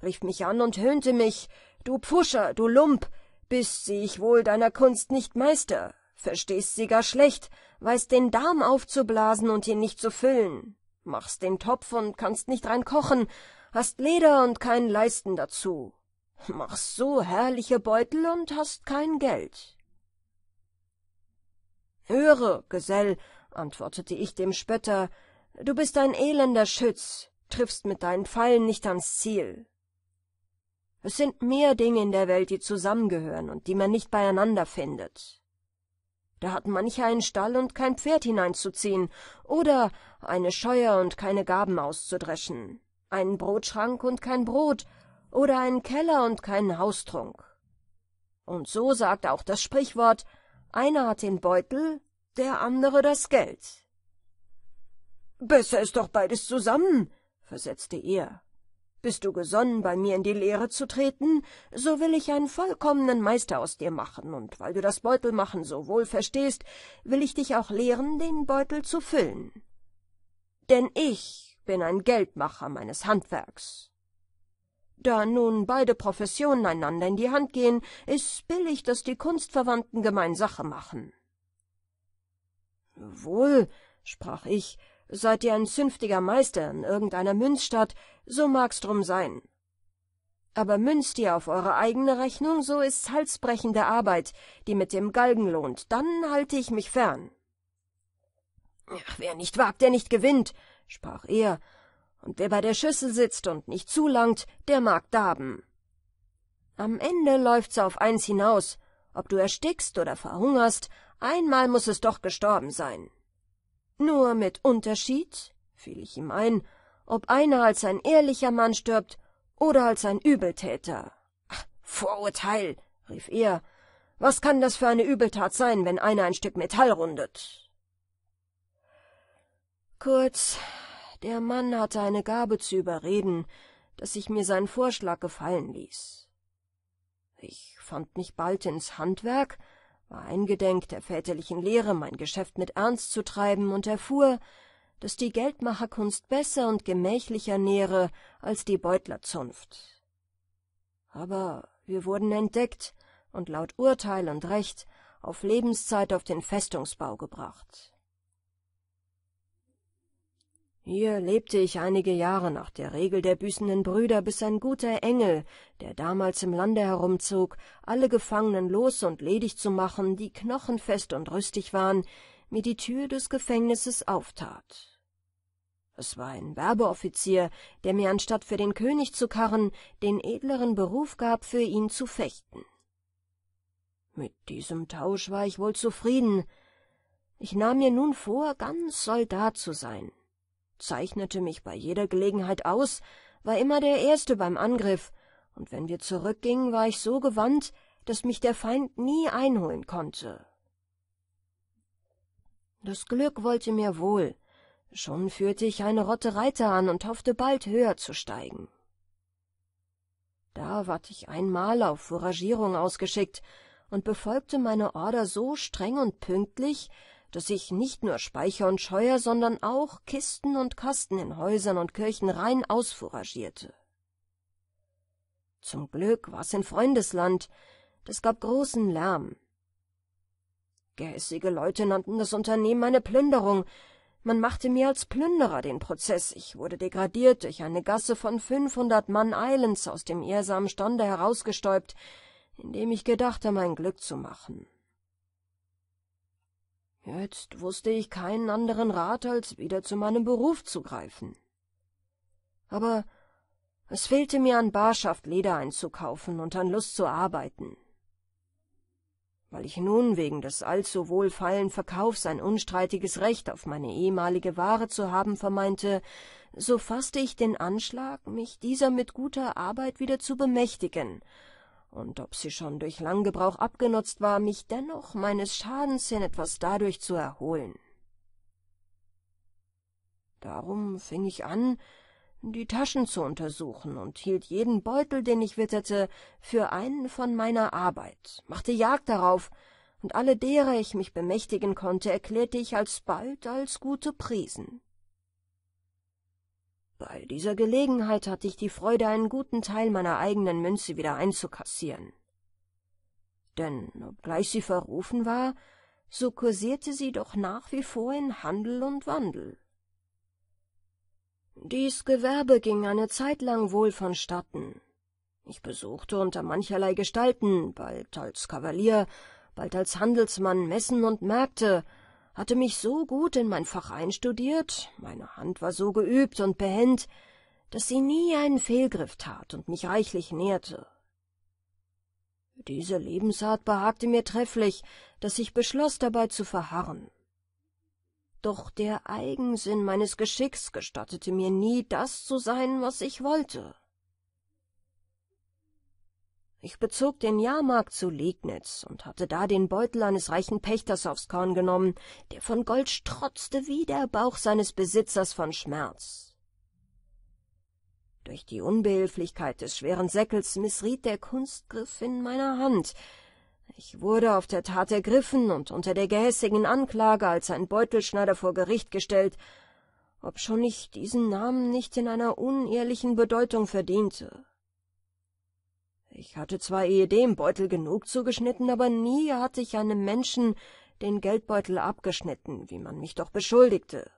rief mich an und höhnte mich, du Pfuscher, du Lump, bist, sieh ich wohl, deiner Kunst nicht Meister. Verstehst sie gar schlecht, weißt den Darm aufzublasen und ihn nicht zu füllen. Machst den Topf und kannst nicht rein kochen, hast Leder und keinen Leisten dazu. Machst so herrliche Beutel und hast kein Geld. Höre, Gesell, antwortete ich dem Spötter, du bist ein elender Schütz, triffst mit deinen Pfeilen nicht ans Ziel. Es sind mehr Dinge in der Welt, die zusammengehören und die man nicht beieinander findet. Da hat mancher einen Stall und kein Pferd hineinzuziehen, oder eine Scheuer und keine Gaben auszudreschen, einen Brotschrank und kein Brot, oder einen Keller und keinen Haustrunk. Und so sagt auch das Sprichwort, einer hat den Beutel, der andere das Geld. Besser ist doch beides zusammen, versetzte er. Bist du gesonnen, bei mir in die Lehre zu treten, so will ich einen vollkommenen Meister aus dir machen, und weil du das Beutelmachen so wohl verstehst, will ich dich auch lehren, den Beutel zu füllen. Denn ich bin ein Geldmacher meines Handwerks. Da nun beide Professionen einander in die Hand gehen, ist billig, dass die Kunstverwandten gemein Sache machen. Wohl, sprach ich, Seid ihr ein zünftiger Meister in irgendeiner Münzstadt, so mag's drum sein. Aber münzt ihr auf eure eigene Rechnung, so ist's halsbrechende Arbeit, die mit dem Galgen lohnt, dann halte ich mich fern. Ach, wer nicht wagt, der nicht gewinnt, sprach er, und wer bei der Schüssel sitzt und nicht zulangt, der mag darben. Am Ende läuft's auf eins hinaus, ob du erstickst oder verhungerst, einmal muß es doch gestorben sein. Nur mit Unterschied, fiel ich ihm ein, ob einer als ein ehrlicher Mann stirbt oder als ein Übeltäter. Ach, Vorurteil, rief er. Was kann das für eine Übeltat sein, wenn einer ein Stück Metall rundet? Kurz, der Mann hatte eine Gabe zu überreden, dass ich mir seinen Vorschlag gefallen ließ. Ich fand mich bald ins Handwerk, war eingedenk der väterlichen Lehre mein Geschäft mit Ernst zu treiben und erfuhr, dass die Geldmacherkunst besser und gemächlicher nähre als die Beutlerzunft. Aber wir wurden entdeckt und laut Urteil und Recht auf Lebenszeit auf den Festungsbau gebracht. Hier lebte ich einige Jahre nach der Regel der büßenden Brüder, bis ein guter Engel, der damals im Lande herumzog, alle Gefangenen los und ledig zu machen, die knochenfest und rüstig waren, mir die Tür des Gefängnisses auftat. Es war ein Werbeoffizier, der mir anstatt für den König zu karren, den edleren Beruf gab, für ihn zu fechten. Mit diesem Tausch war ich wohl zufrieden. Ich nahm mir nun vor, ganz Soldat zu sein, zeichnete mich bei jeder Gelegenheit aus, war immer der Erste beim Angriff, und wenn wir zurückgingen, war ich so gewandt, dass mich der Feind nie einholen konnte. Das Glück wollte mir wohl. Schon führte ich eine Rotte Reiter an und hoffte bald höher zu steigen. Da ward ich einmal auf Fouragierung ausgeschickt und befolgte meine Order so streng und pünktlich, dass ich nicht nur Speicher und Scheuer, sondern auch Kisten und Kasten in Häusern und Kirchen rein ausfouragierte. Zum Glück war's in Freundesland, das gab großen Lärm. Gässige Leute nannten das Unternehmen eine Plünderung, man machte mir als Plünderer den Prozess, ich wurde degradiert, durch eine Gasse von fünfhundert Mann eilends aus dem ehrsamen Stande herausgestäubt, indem ich gedachte, mein Glück zu machen. Jetzt wußte ich keinen anderen Rat, als wieder zu meinem Beruf zu greifen. Aber es fehlte mir an Barschaft, Leder einzukaufen und an Lust zu arbeiten. Weil ich nun wegen des allzu wohlfeilen Verkaufs ein unstreitiges Recht auf meine ehemalige Ware zu haben vermeinte, so faßte ich den Anschlag, mich dieser mit guter Arbeit wieder zu bemächtigen und ob sie schon durch Langgebrauch abgenutzt war, mich dennoch meines Schadens hin etwas dadurch zu erholen. Darum fing ich an, die Taschen zu untersuchen und hielt jeden Beutel, den ich witterte, für einen von meiner Arbeit, machte Jagd darauf, und alle derer ich mich bemächtigen konnte, erklärte ich alsbald als gute Prisen. Bei dieser Gelegenheit hatte ich die Freude, einen guten Teil meiner eigenen Münze wieder einzukassieren. Denn obgleich sie verrufen war, so kursierte sie doch nach wie vor in Handel und Wandel. Dies Gewerbe ging eine Zeit lang wohl vonstatten. Ich besuchte unter mancherlei Gestalten, bald als Kavalier, bald als Handelsmann Messen und Märkte, hatte mich so gut in mein Fach einstudiert, meine Hand war so geübt und behend, dass sie nie einen Fehlgriff tat und mich reichlich nährte. Diese Lebensart behagte mir trefflich, dass ich beschloss, dabei zu verharren. Doch der Eigensinn meines Geschicks gestattete mir nie, das zu sein, was ich wollte. Ich bezog den Jahrmarkt zu Legnitz und hatte da den Beutel eines reichen Pächters aufs Korn genommen, der von Gold strotzte wie der Bauch seines Besitzers von Schmerz. Durch die Unbehilflichkeit des schweren Säckels missriet der Kunstgriff in meiner Hand. Ich wurde auf der Tat ergriffen und unter der gehässigen Anklage als ein Beutelschneider vor Gericht gestellt, obschon ich diesen Namen nicht in einer unehrlichen Bedeutung verdiente. Ich hatte zwar ehedem Beutel genug zugeschnitten, aber nie hatte ich einem Menschen den Geldbeutel abgeschnitten, wie man mich doch beschuldigte.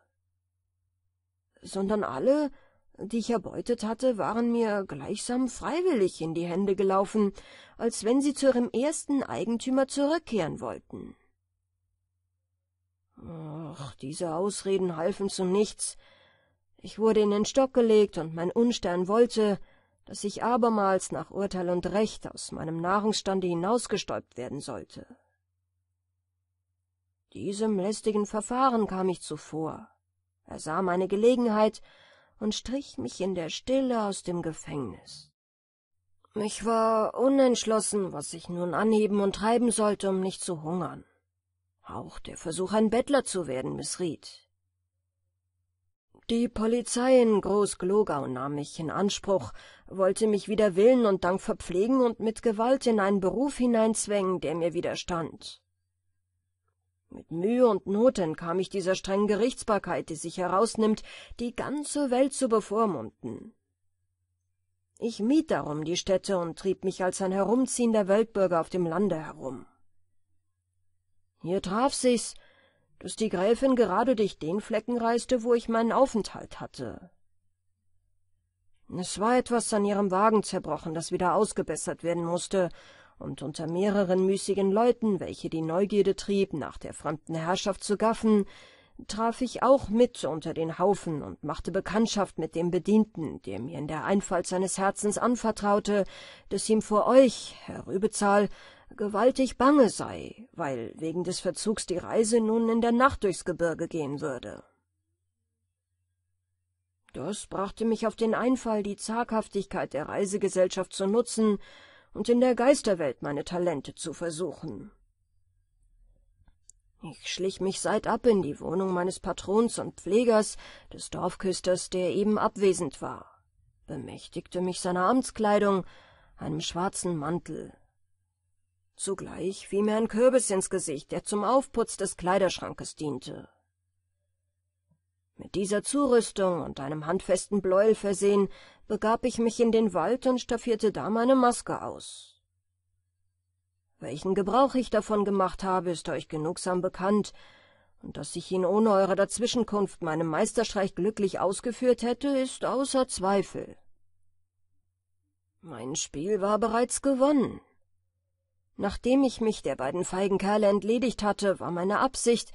Sondern alle, die ich erbeutet hatte, waren mir gleichsam freiwillig in die Hände gelaufen, als wenn sie zu ihrem ersten Eigentümer zurückkehren wollten. Ach, diese Ausreden halfen zu nichts. Ich wurde in den Stock gelegt und mein Unstern wollte, dass ich abermals nach Urteil und Recht aus meinem Nahrungsstande hinausgestäubt werden sollte. Diesem lästigen Verfahren kam ich zuvor. Er sah meine Gelegenheit und strich mich in der Stille aus dem Gefängnis. Ich war unentschlossen, was ich nun anheben und treiben sollte, um nicht zu hungern. Auch der Versuch, ein Bettler zu werden, mißriet. Die Polizei in Groß-Glogau nahm mich in Anspruch, wollte mich wider Willen und Dank verpflegen und mit Gewalt in einen Beruf hineinzwängen, der mir widerstand. Mit Mühe und Not entkam ich dieser strengen Gerichtsbarkeit, die sich herausnimmt, die ganze Welt zu bevormunden. Ich mied darum die Städte und trieb mich als ein herumziehender Weltbürger auf dem Lande herum. Hier traf sich's, dass die Gräfin gerade durch den Flecken reiste, wo ich meinen Aufenthalt hatte. Es war etwas an ihrem Wagen zerbrochen, das wieder ausgebessert werden musste, und unter mehreren müßigen Leuten, welche die Neugierde trieb, nach der fremden Herrschaft zu gaffen, traf ich auch mit unter den Haufen und machte Bekanntschaft mit dem Bedienten, der mir in der Einfalt seines Herzens anvertraute, dass ihm vor euch, Herr Rübezahl, gewaltig bange sei, weil wegen des Verzugs die Reise nun in der Nacht durchs Gebirge gehen würde. Das brachte mich auf den Einfall, die Zaghaftigkeit der Reisegesellschaft zu nutzen und in der Geisterwelt meine Talente zu versuchen. Ich schlich mich seitab in die Wohnung meines Patrons und Pflegers, des Dorfküsters, der eben abwesend war, bemächtigte mich seiner Amtskleidung, einem schwarzen Mantel, Zugleich fiel mir ein Kürbis ins Gesicht, der zum Aufputz des Kleiderschrankes diente. Mit dieser Zurüstung und einem handfesten Bläuel versehen, begab ich mich in den Wald und staffierte da meine Maske aus. Welchen Gebrauch ich davon gemacht habe, ist euch genugsam bekannt, und dass ich ihn ohne eure Dazwischenkunft meinem Meisterstreich glücklich ausgeführt hätte, ist außer Zweifel. Mein Spiel war bereits gewonnen. Nachdem ich mich der beiden feigen Kerle entledigt hatte, war meine Absicht,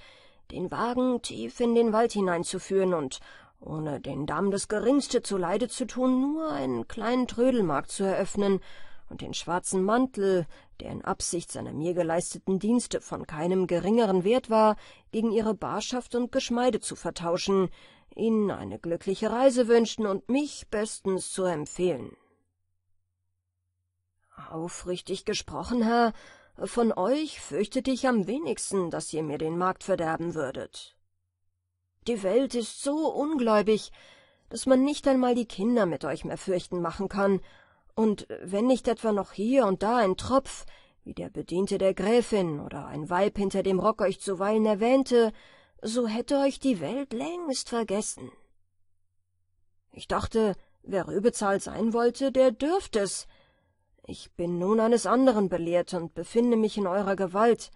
den Wagen tief in den Wald hineinzuführen und, ohne den Damen das geringste zuleide zu tun, nur einen kleinen Trödelmarkt zu eröffnen und den schwarzen Mantel, der in Absicht seiner mir geleisteten Dienste von keinem geringeren Wert war, gegen ihre Barschaft und Geschmeide zu vertauschen, ihnen eine glückliche Reise wünschen und mich bestens zu empfehlen. Aufrichtig gesprochen, Herr, von euch fürchtete ich am wenigsten, dass ihr mir den Markt verderben würdet. Die Welt ist so ungläubig, dass man nicht einmal die Kinder mit euch mehr fürchten machen kann, und wenn nicht etwa noch hier und da ein Tropf, wie der Bediente der Gräfin oder ein Weib hinter dem Rock euch zuweilen erwähnte, so hätte euch die Welt längst vergessen. Ich dachte, wer rübezahl sein wollte, der dürft es, ich bin nun eines anderen belehrt und befinde mich in eurer Gewalt,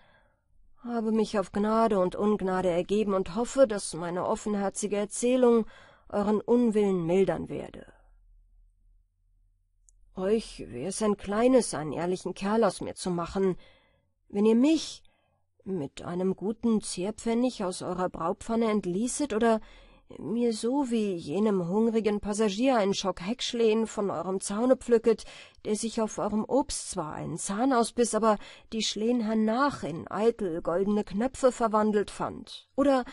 habe mich auf Gnade und Ungnade ergeben und hoffe, dass meine offenherzige Erzählung euren Unwillen mildern werde. Euch wäre es ein kleines, einen ehrlichen Kerl aus mir zu machen, wenn ihr mich mit einem guten Zehrpfennig aus eurer Braupfanne entließet oder mir so wie jenem hungrigen Passagier ein Schock Heckschlehen von eurem Zaune pflücket, der sich auf eurem Obst zwar einen Zahn ausbiss, aber die Schlehen hernach in eitel goldene Knöpfe verwandelt fand. Oder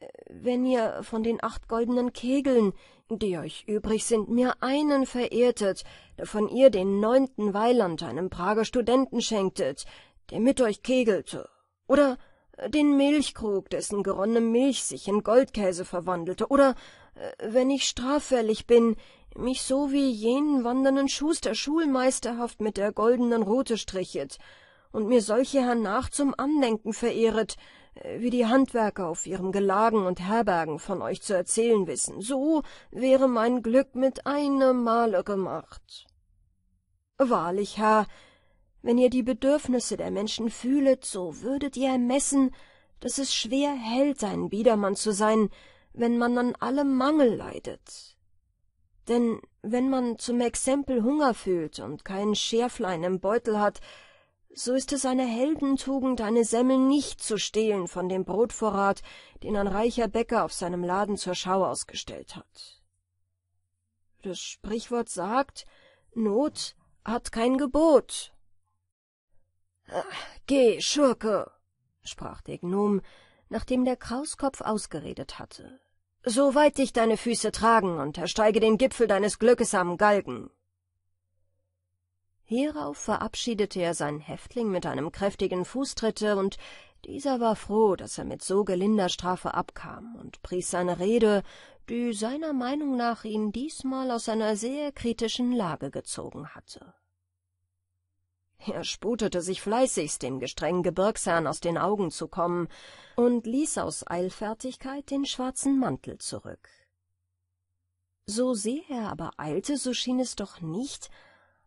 äh, wenn ihr von den acht goldenen Kegeln, die euch übrig sind, mir einen verehrtet, davon ihr den neunten Weiland einem Prager Studenten schenktet, der mit euch kegelte. Oder den Milchkrug, dessen geronnene Milch sich in Goldkäse verwandelte, oder, äh, wenn ich straffällig bin, mich so wie jenen wandernden Schuster schulmeisterhaft mit der goldenen Rute strichet und mir solche hernach zum Andenken verehret, äh, wie die Handwerker auf ihrem Gelagen und Herbergen von euch zu erzählen wissen. So wäre mein Glück mit einem Male gemacht. Wahrlich, Herr, wenn ihr die Bedürfnisse der Menschen fühlet, so würdet ihr ermessen, dass es schwer hält, ein Biedermann zu sein, wenn man an allem Mangel leidet. Denn wenn man zum Exempel Hunger fühlt und kein Schärflein im Beutel hat, so ist es eine Heldentugend, eine Semmel nicht zu stehlen von dem Brotvorrat, den ein reicher Bäcker auf seinem Laden zur Schau ausgestellt hat. Das Sprichwort sagt, Not hat kein Gebot. Geh, Schurke, sprach der Gnom, nachdem der Krauskopf ausgeredet hatte. So weit dich deine Füße tragen und ersteige den Gipfel deines Glückes am Galgen. Hierauf verabschiedete er seinen Häftling mit einem kräftigen Fußtritte, und dieser war froh, dass er mit so gelinder Strafe abkam und pries seine Rede, die seiner Meinung nach ihn diesmal aus einer sehr kritischen Lage gezogen hatte. Er sputete sich fleißigst, dem gestrengen Gebirgsherrn aus den Augen zu kommen, und ließ aus Eilfertigkeit den schwarzen Mantel zurück. So sehr er aber eilte, so schien es doch nicht,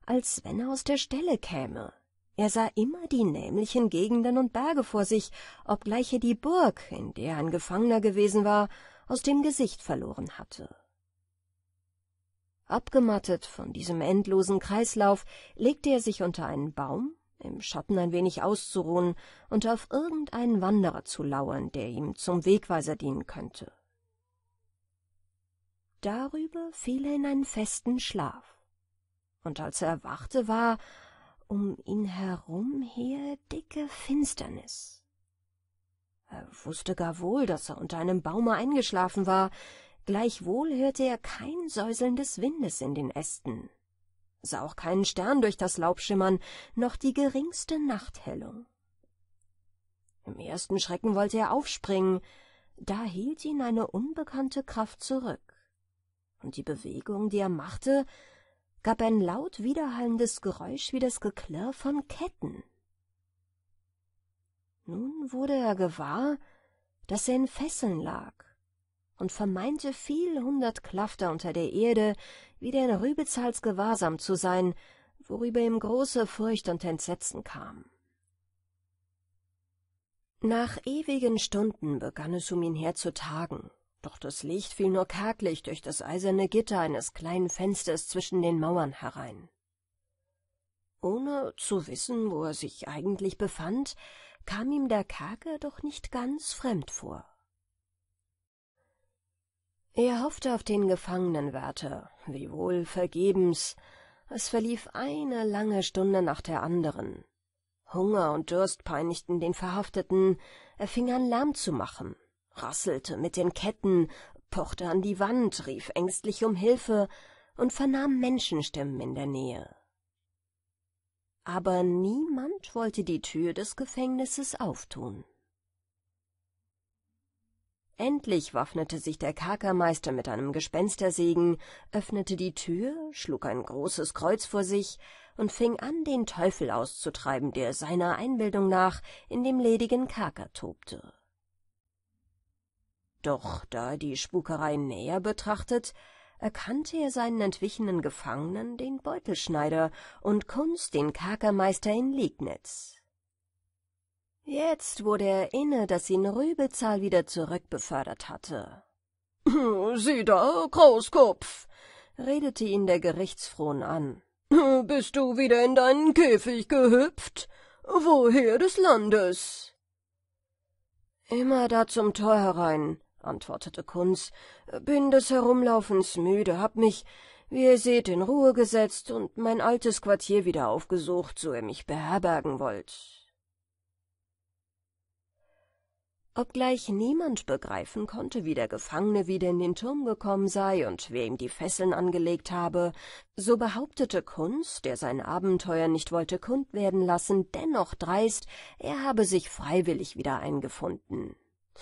als wenn er aus der Stelle käme. Er sah immer die nämlichen Gegenden und Berge vor sich, obgleich er die Burg, in der ein Gefangener gewesen war, aus dem Gesicht verloren hatte. Abgemattet von diesem endlosen Kreislauf legte er sich unter einen Baum, im Schatten ein wenig auszuruhen und auf irgendeinen Wanderer zu lauern, der ihm zum Wegweiser dienen könnte. Darüber fiel er in einen festen Schlaf, und als er erwachte, war um ihn herum her dicke Finsternis. Er wußte gar wohl, daß er unter einem Baume eingeschlafen war, Gleichwohl hörte er kein Säuseln des Windes in den Ästen, sah auch keinen Stern durch das Laub schimmern, noch die geringste Nachthellung. Im ersten Schrecken wollte er aufspringen, da hielt ihn eine unbekannte Kraft zurück, und die Bewegung, die er machte, gab ein laut widerhallendes Geräusch wie das Geklirr von Ketten. Nun wurde er gewahr, dass er in Fesseln lag und vermeinte viel hundert Klafter unter der Erde, wieder in Rübezals Gewahrsam zu sein, worüber ihm große Furcht und Entsetzen kam. Nach ewigen Stunden begann es um ihn her zu tagen, doch das Licht fiel nur kärglich durch das eiserne Gitter eines kleinen Fensters zwischen den Mauern herein. Ohne zu wissen, wo er sich eigentlich befand, kam ihm der Kerker doch nicht ganz fremd vor. Er hoffte auf den Gefangenenwärter, wiewohl vergebens. Es verlief eine lange Stunde nach der anderen. Hunger und Durst peinigten den Verhafteten, er fing an Lärm zu machen, rasselte mit den Ketten, pochte an die Wand, rief ängstlich um Hilfe und vernahm Menschenstimmen in der Nähe. Aber niemand wollte die Tür des Gefängnisses auftun. Endlich waffnete sich der Kerkermeister mit einem Gespenstersegen, öffnete die Tür, schlug ein großes Kreuz vor sich und fing an, den Teufel auszutreiben, der seiner Einbildung nach in dem ledigen Kerker tobte. Doch da die Spukerei näher betrachtet, erkannte er seinen entwichenen Gefangenen, den Beutelschneider, und Kunz, den Kerkermeister in Liegnitz. Jetzt wurde er inne, dass ihn Rübezahl wieder zurückbefördert hatte. »Sieh da, Krauskopf«, redete ihn der Gerichtsfrohn an. »Bist du wieder in deinen Käfig gehüpft? Woher des Landes?« »Immer da zum Tor herein«, antwortete Kunz, »bin des Herumlaufens müde, hab mich, wie ihr seht, in Ruhe gesetzt und mein altes Quartier wieder aufgesucht, so ihr mich beherbergen wollt.« Obgleich niemand begreifen konnte, wie der Gefangene wieder in den Turm gekommen sei und wer ihm die Fesseln angelegt habe, so behauptete Kunz, der sein Abenteuer nicht wollte kund werden lassen, dennoch dreist, er habe sich freiwillig wieder eingefunden.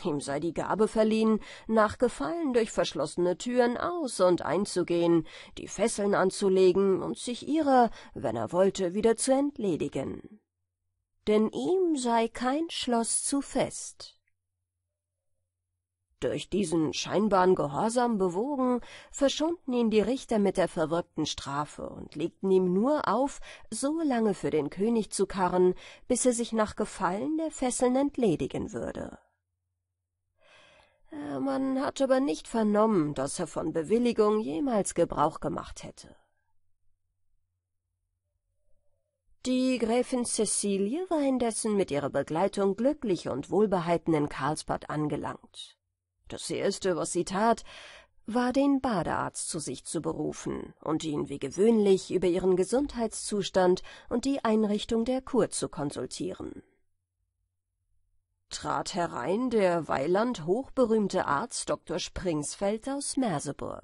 Ihm sei die Gabe verliehen, nach Gefallen durch verschlossene Türen aus- und einzugehen, die Fesseln anzulegen und sich ihrer, wenn er wollte, wieder zu entledigen. Denn ihm sei kein Schloss zu fest durch diesen scheinbaren Gehorsam bewogen, verschonten ihn die Richter mit der verwirkten Strafe und legten ihm nur auf, so lange für den König zu karren, bis er sich nach Gefallen der Fesseln entledigen würde. Äh, man hat aber nicht vernommen, dass er von Bewilligung jemals Gebrauch gemacht hätte. Die Gräfin Cecilie war indessen mit ihrer Begleitung glücklich und wohlbehalten in Karlsbad angelangt. Das Erste, was sie tat, war den Badearzt zu sich zu berufen und ihn wie gewöhnlich über ihren Gesundheitszustand und die Einrichtung der Kur zu konsultieren. Trat herein der Weiland hochberühmte Arzt Dr. Springsfeld aus Merseburg.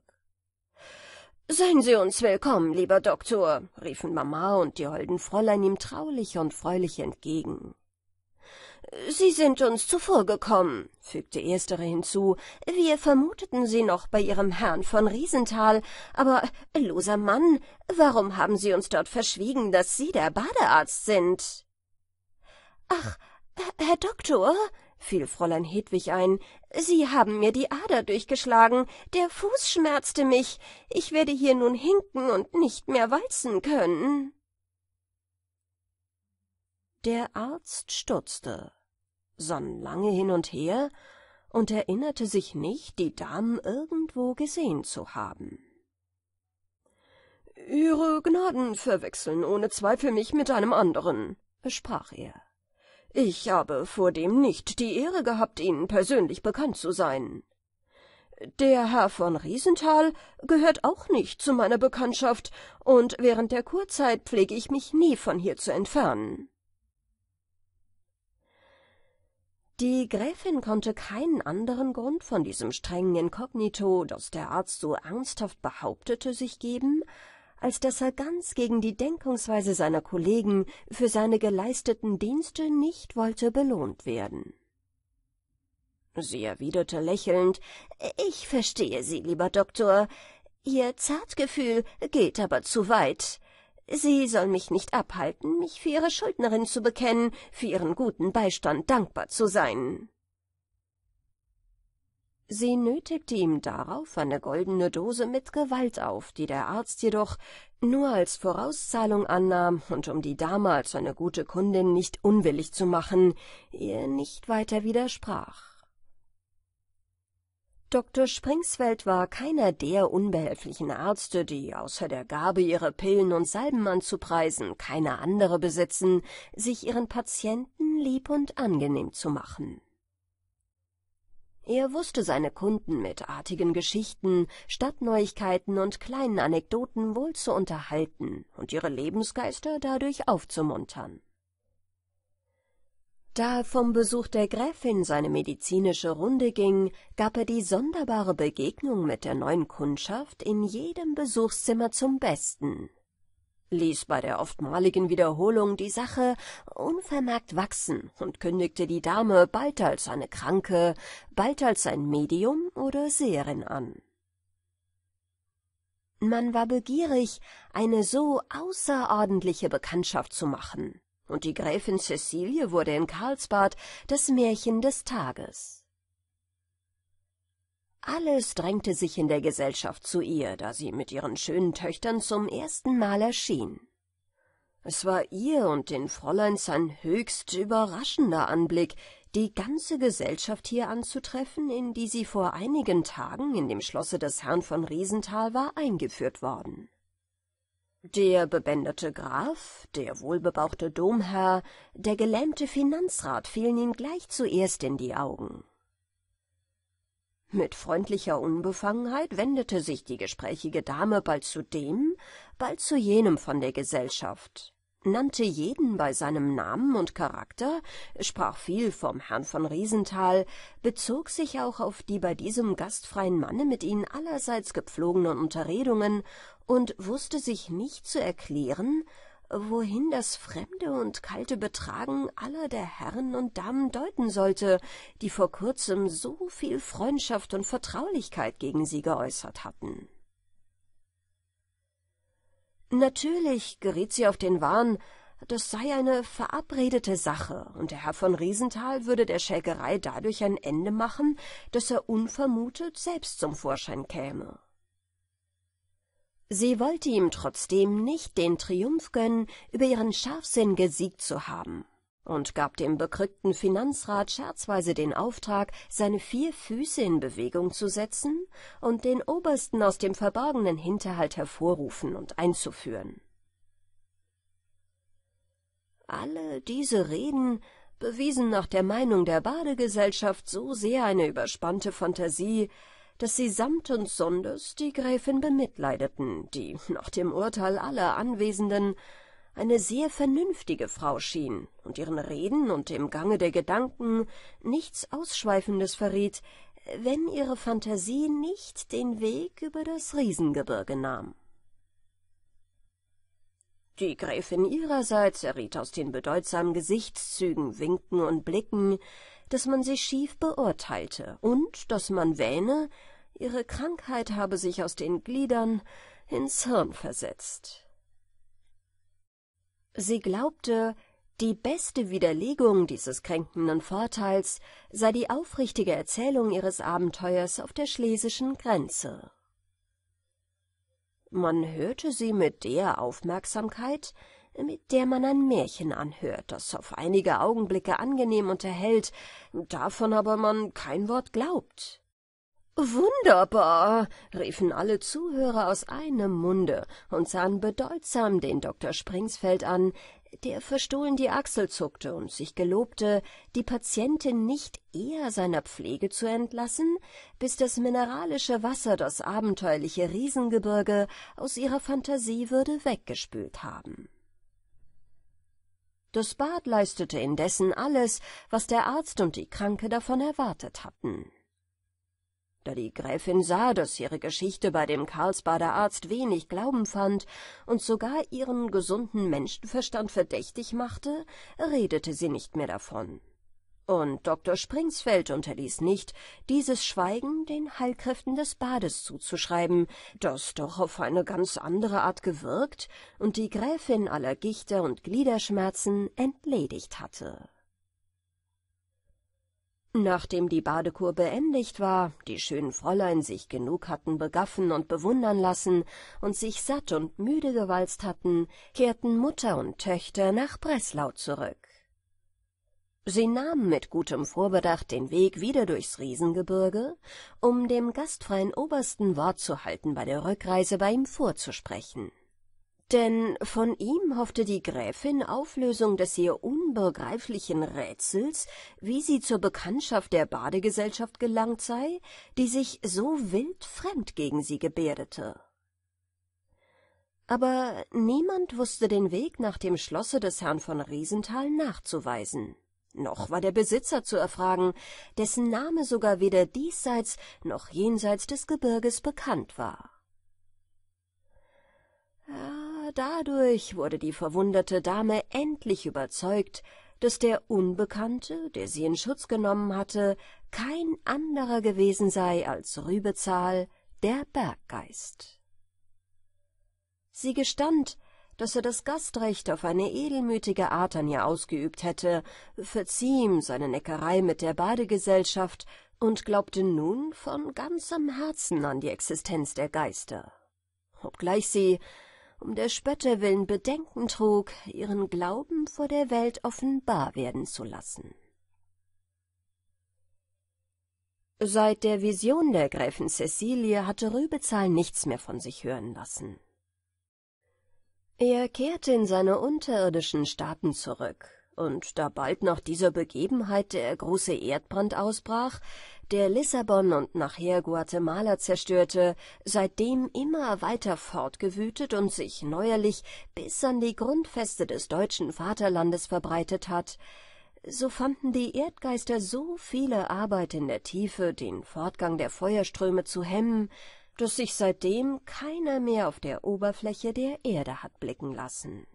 Seien Sie uns willkommen, lieber Doktor, riefen Mama und die holden Fräulein ihm traulich und freulich entgegen. Sie sind uns zuvorgekommen, fügte erstere hinzu. Wir vermuteten Sie noch bei Ihrem Herrn von Riesenthal, aber, loser Mann, warum haben Sie uns dort verschwiegen, dass Sie der Badearzt sind? Ach, Herr Doktor, fiel Fräulein Hedwig ein, Sie haben mir die Ader durchgeschlagen, der Fuß schmerzte mich, ich werde hier nun hinken und nicht mehr walzen können der Arzt stutzte, sann lange hin und her und erinnerte sich nicht, die Damen irgendwo gesehen zu haben. Ihre Gnaden verwechseln ohne Zweifel mich mit einem anderen, sprach er. Ich habe vordem nicht die Ehre gehabt, Ihnen persönlich bekannt zu sein. Der Herr von Riesenthal gehört auch nicht zu meiner Bekanntschaft, und während der Kurzeit pflege ich mich nie von hier zu entfernen. Die Gräfin konnte keinen anderen Grund von diesem strengen Inkognito, das der Arzt so ernsthaft behauptete, sich geben, als dass er ganz gegen die Denkungsweise seiner Kollegen für seine geleisteten Dienste nicht wollte belohnt werden. Sie erwiderte lächelnd, »Ich verstehe Sie, lieber Doktor. Ihr Zartgefühl geht aber zu weit. Sie soll mich nicht abhalten, mich für Ihre Schuldnerin zu bekennen, für Ihren guten Beistand dankbar zu sein. Sie nötigte ihm darauf eine goldene Dose mit Gewalt auf, die der Arzt jedoch nur als Vorauszahlung annahm und um die damals eine gute Kundin nicht unwillig zu machen, ihr nicht weiter widersprach. Dr. Springsfeld war keiner der unbehelflichen Ärzte, die außer der Gabe, ihre Pillen und Salben anzupreisen, keine andere besitzen, sich ihren Patienten lieb und angenehm zu machen. Er wusste seine Kunden mit artigen Geschichten, Stadtneuigkeiten und kleinen Anekdoten wohl zu unterhalten und ihre Lebensgeister dadurch aufzumuntern. Da vom Besuch der Gräfin seine medizinische Runde ging, gab er die sonderbare Begegnung mit der neuen Kundschaft in jedem Besuchszimmer zum Besten, ließ bei der oftmaligen Wiederholung die Sache unvermerkt wachsen und kündigte die Dame bald als eine Kranke, bald als ein Medium oder Seherin an. Man war begierig, eine so außerordentliche Bekanntschaft zu machen und die Gräfin Cecilie wurde in Karlsbad das Märchen des Tages. Alles drängte sich in der Gesellschaft zu ihr, da sie mit ihren schönen Töchtern zum ersten Mal erschien. Es war ihr und den Fräuleins ein höchst überraschender Anblick, die ganze Gesellschaft hier anzutreffen, in die sie vor einigen Tagen in dem Schlosse des Herrn von Riesenthal war eingeführt worden der bebänderte Graf, der wohlbebauchte Domherr, der gelähmte Finanzrat fielen ihm gleich zuerst in die Augen. Mit freundlicher Unbefangenheit wendete sich die gesprächige Dame bald zu dem, bald zu jenem von der Gesellschaft, nannte jeden bei seinem Namen und Charakter, sprach viel vom Herrn von Riesenthal, bezog sich auch auf die bei diesem gastfreien Manne mit ihnen allerseits gepflogenen Unterredungen und wusste sich nicht zu erklären, wohin das fremde und kalte Betragen aller der Herren und Damen deuten sollte, die vor kurzem so viel Freundschaft und Vertraulichkeit gegen sie geäußert hatten. Natürlich geriet sie auf den Wahn, das sei eine verabredete Sache, und der Herr von Riesenthal würde der Schäkerei dadurch ein Ende machen, dass er unvermutet selbst zum Vorschein käme. Sie wollte ihm trotzdem nicht den Triumph gönnen, über ihren Scharfsinn gesiegt zu haben und gab dem bekrückten Finanzrat scherzweise den Auftrag, seine vier Füße in Bewegung zu setzen und den Obersten aus dem verborgenen Hinterhalt hervorrufen und einzuführen. Alle diese Reden bewiesen nach der Meinung der Badegesellschaft so sehr eine überspannte Fantasie, dass sie samt und sonders die Gräfin bemitleideten, die nach dem Urteil aller Anwesenden eine sehr vernünftige Frau schien und ihren Reden und dem Gange der Gedanken nichts Ausschweifendes verriet, wenn ihre Phantasie nicht den Weg über das Riesengebirge nahm. Die Gräfin ihrerseits erriet aus den bedeutsamen Gesichtszügen, Winken und Blicken, dass man sie schief beurteilte und dass man wähne, ihre Krankheit habe sich aus den Gliedern ins Hirn versetzt. Sie glaubte, die beste Widerlegung dieses kränkenden Vorteils sei die aufrichtige Erzählung ihres Abenteuers auf der schlesischen Grenze. Man hörte sie mit der Aufmerksamkeit, mit der man ein Märchen anhört, das auf einige Augenblicke angenehm unterhält, davon aber man kein Wort glaubt. Wunderbar, riefen alle Zuhörer aus einem Munde und sahen bedeutsam den Dr. Springsfeld an, der verstohlen die Achsel zuckte und sich gelobte, die Patientin nicht eher seiner Pflege zu entlassen, bis das mineralische Wasser das abenteuerliche Riesengebirge aus ihrer Fantasie würde weggespült haben. Das Bad leistete indessen alles, was der Arzt und die Kranke davon erwartet hatten. Da die Gräfin sah, dass ihre Geschichte bei dem Karlsbader Arzt wenig Glauben fand und sogar ihren gesunden Menschenverstand verdächtig machte, redete sie nicht mehr davon. Und Dr. Springsfeld unterließ nicht, dieses Schweigen den Heilkräften des Bades zuzuschreiben, das doch auf eine ganz andere Art gewirkt und die Gräfin aller Gichter und Gliederschmerzen entledigt hatte. Nachdem die Badekur beendigt war, die schönen Fräulein sich genug hatten begaffen und bewundern lassen und sich satt und müde gewalzt hatten, kehrten Mutter und Töchter nach Breslau zurück. Sie nahm mit gutem Vorbedacht den Weg wieder durchs Riesengebirge, um dem gastfreien Obersten Wort zu halten, bei der Rückreise bei ihm vorzusprechen. Denn von ihm hoffte die Gräfin Auflösung des ihr unbegreiflichen Rätsels, wie sie zur Bekanntschaft der Badegesellschaft gelangt sei, die sich so wild fremd gegen sie gebärdete. Aber niemand wusste den Weg nach dem Schlosse des Herrn von Riesenthal nachzuweisen noch war der Besitzer zu erfragen, dessen Name sogar weder diesseits noch jenseits des Gebirges bekannt war. Ja, dadurch wurde die verwunderte Dame endlich überzeugt, dass der Unbekannte, der sie in Schutz genommen hatte, kein anderer gewesen sei als Rübezahl, der Berggeist. Sie gestand, dass er das Gastrecht auf eine edelmütige Art an ihr ausgeübt hätte, verzieh ihm seine Neckerei mit der Badegesellschaft und glaubte nun von ganzem Herzen an die Existenz der Geister, obgleich sie, um der Spötter willen Bedenken trug, ihren Glauben vor der Welt offenbar werden zu lassen. Seit der Vision der Gräfin Cecilie hatte Rübezahl nichts mehr von sich hören lassen. Er kehrte in seine unterirdischen Staaten zurück, und da bald nach dieser Begebenheit der große Erdbrand ausbrach, der Lissabon und nachher Guatemala zerstörte, seitdem immer weiter fortgewütet und sich neuerlich bis an die Grundfeste des deutschen Vaterlandes verbreitet hat, so fanden die Erdgeister so viele Arbeit in der Tiefe, den Fortgang der Feuerströme zu hemmen, das sich seitdem keiner mehr auf der Oberfläche der Erde hat blicken lassen.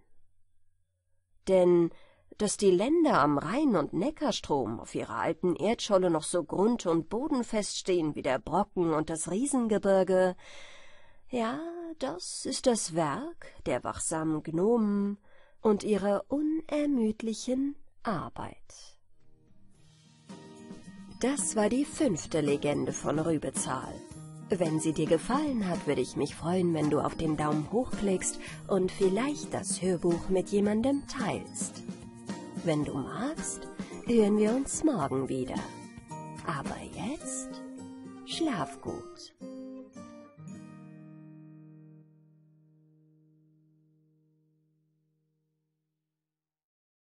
Denn daß die Länder am Rhein- und Neckarstrom auf ihrer alten Erdscholle noch so grund- und bodenfest stehen wie der Brocken und das Riesengebirge, ja, das ist das Werk der wachsamen Gnomen und ihrer unermüdlichen Arbeit. Das war die fünfte Legende von Rübezahl. Wenn sie dir gefallen hat, würde ich mich freuen, wenn du auf den Daumen hoch klickst und vielleicht das Hörbuch mit jemandem teilst. Wenn du magst, hören wir uns morgen wieder. Aber jetzt schlaf gut.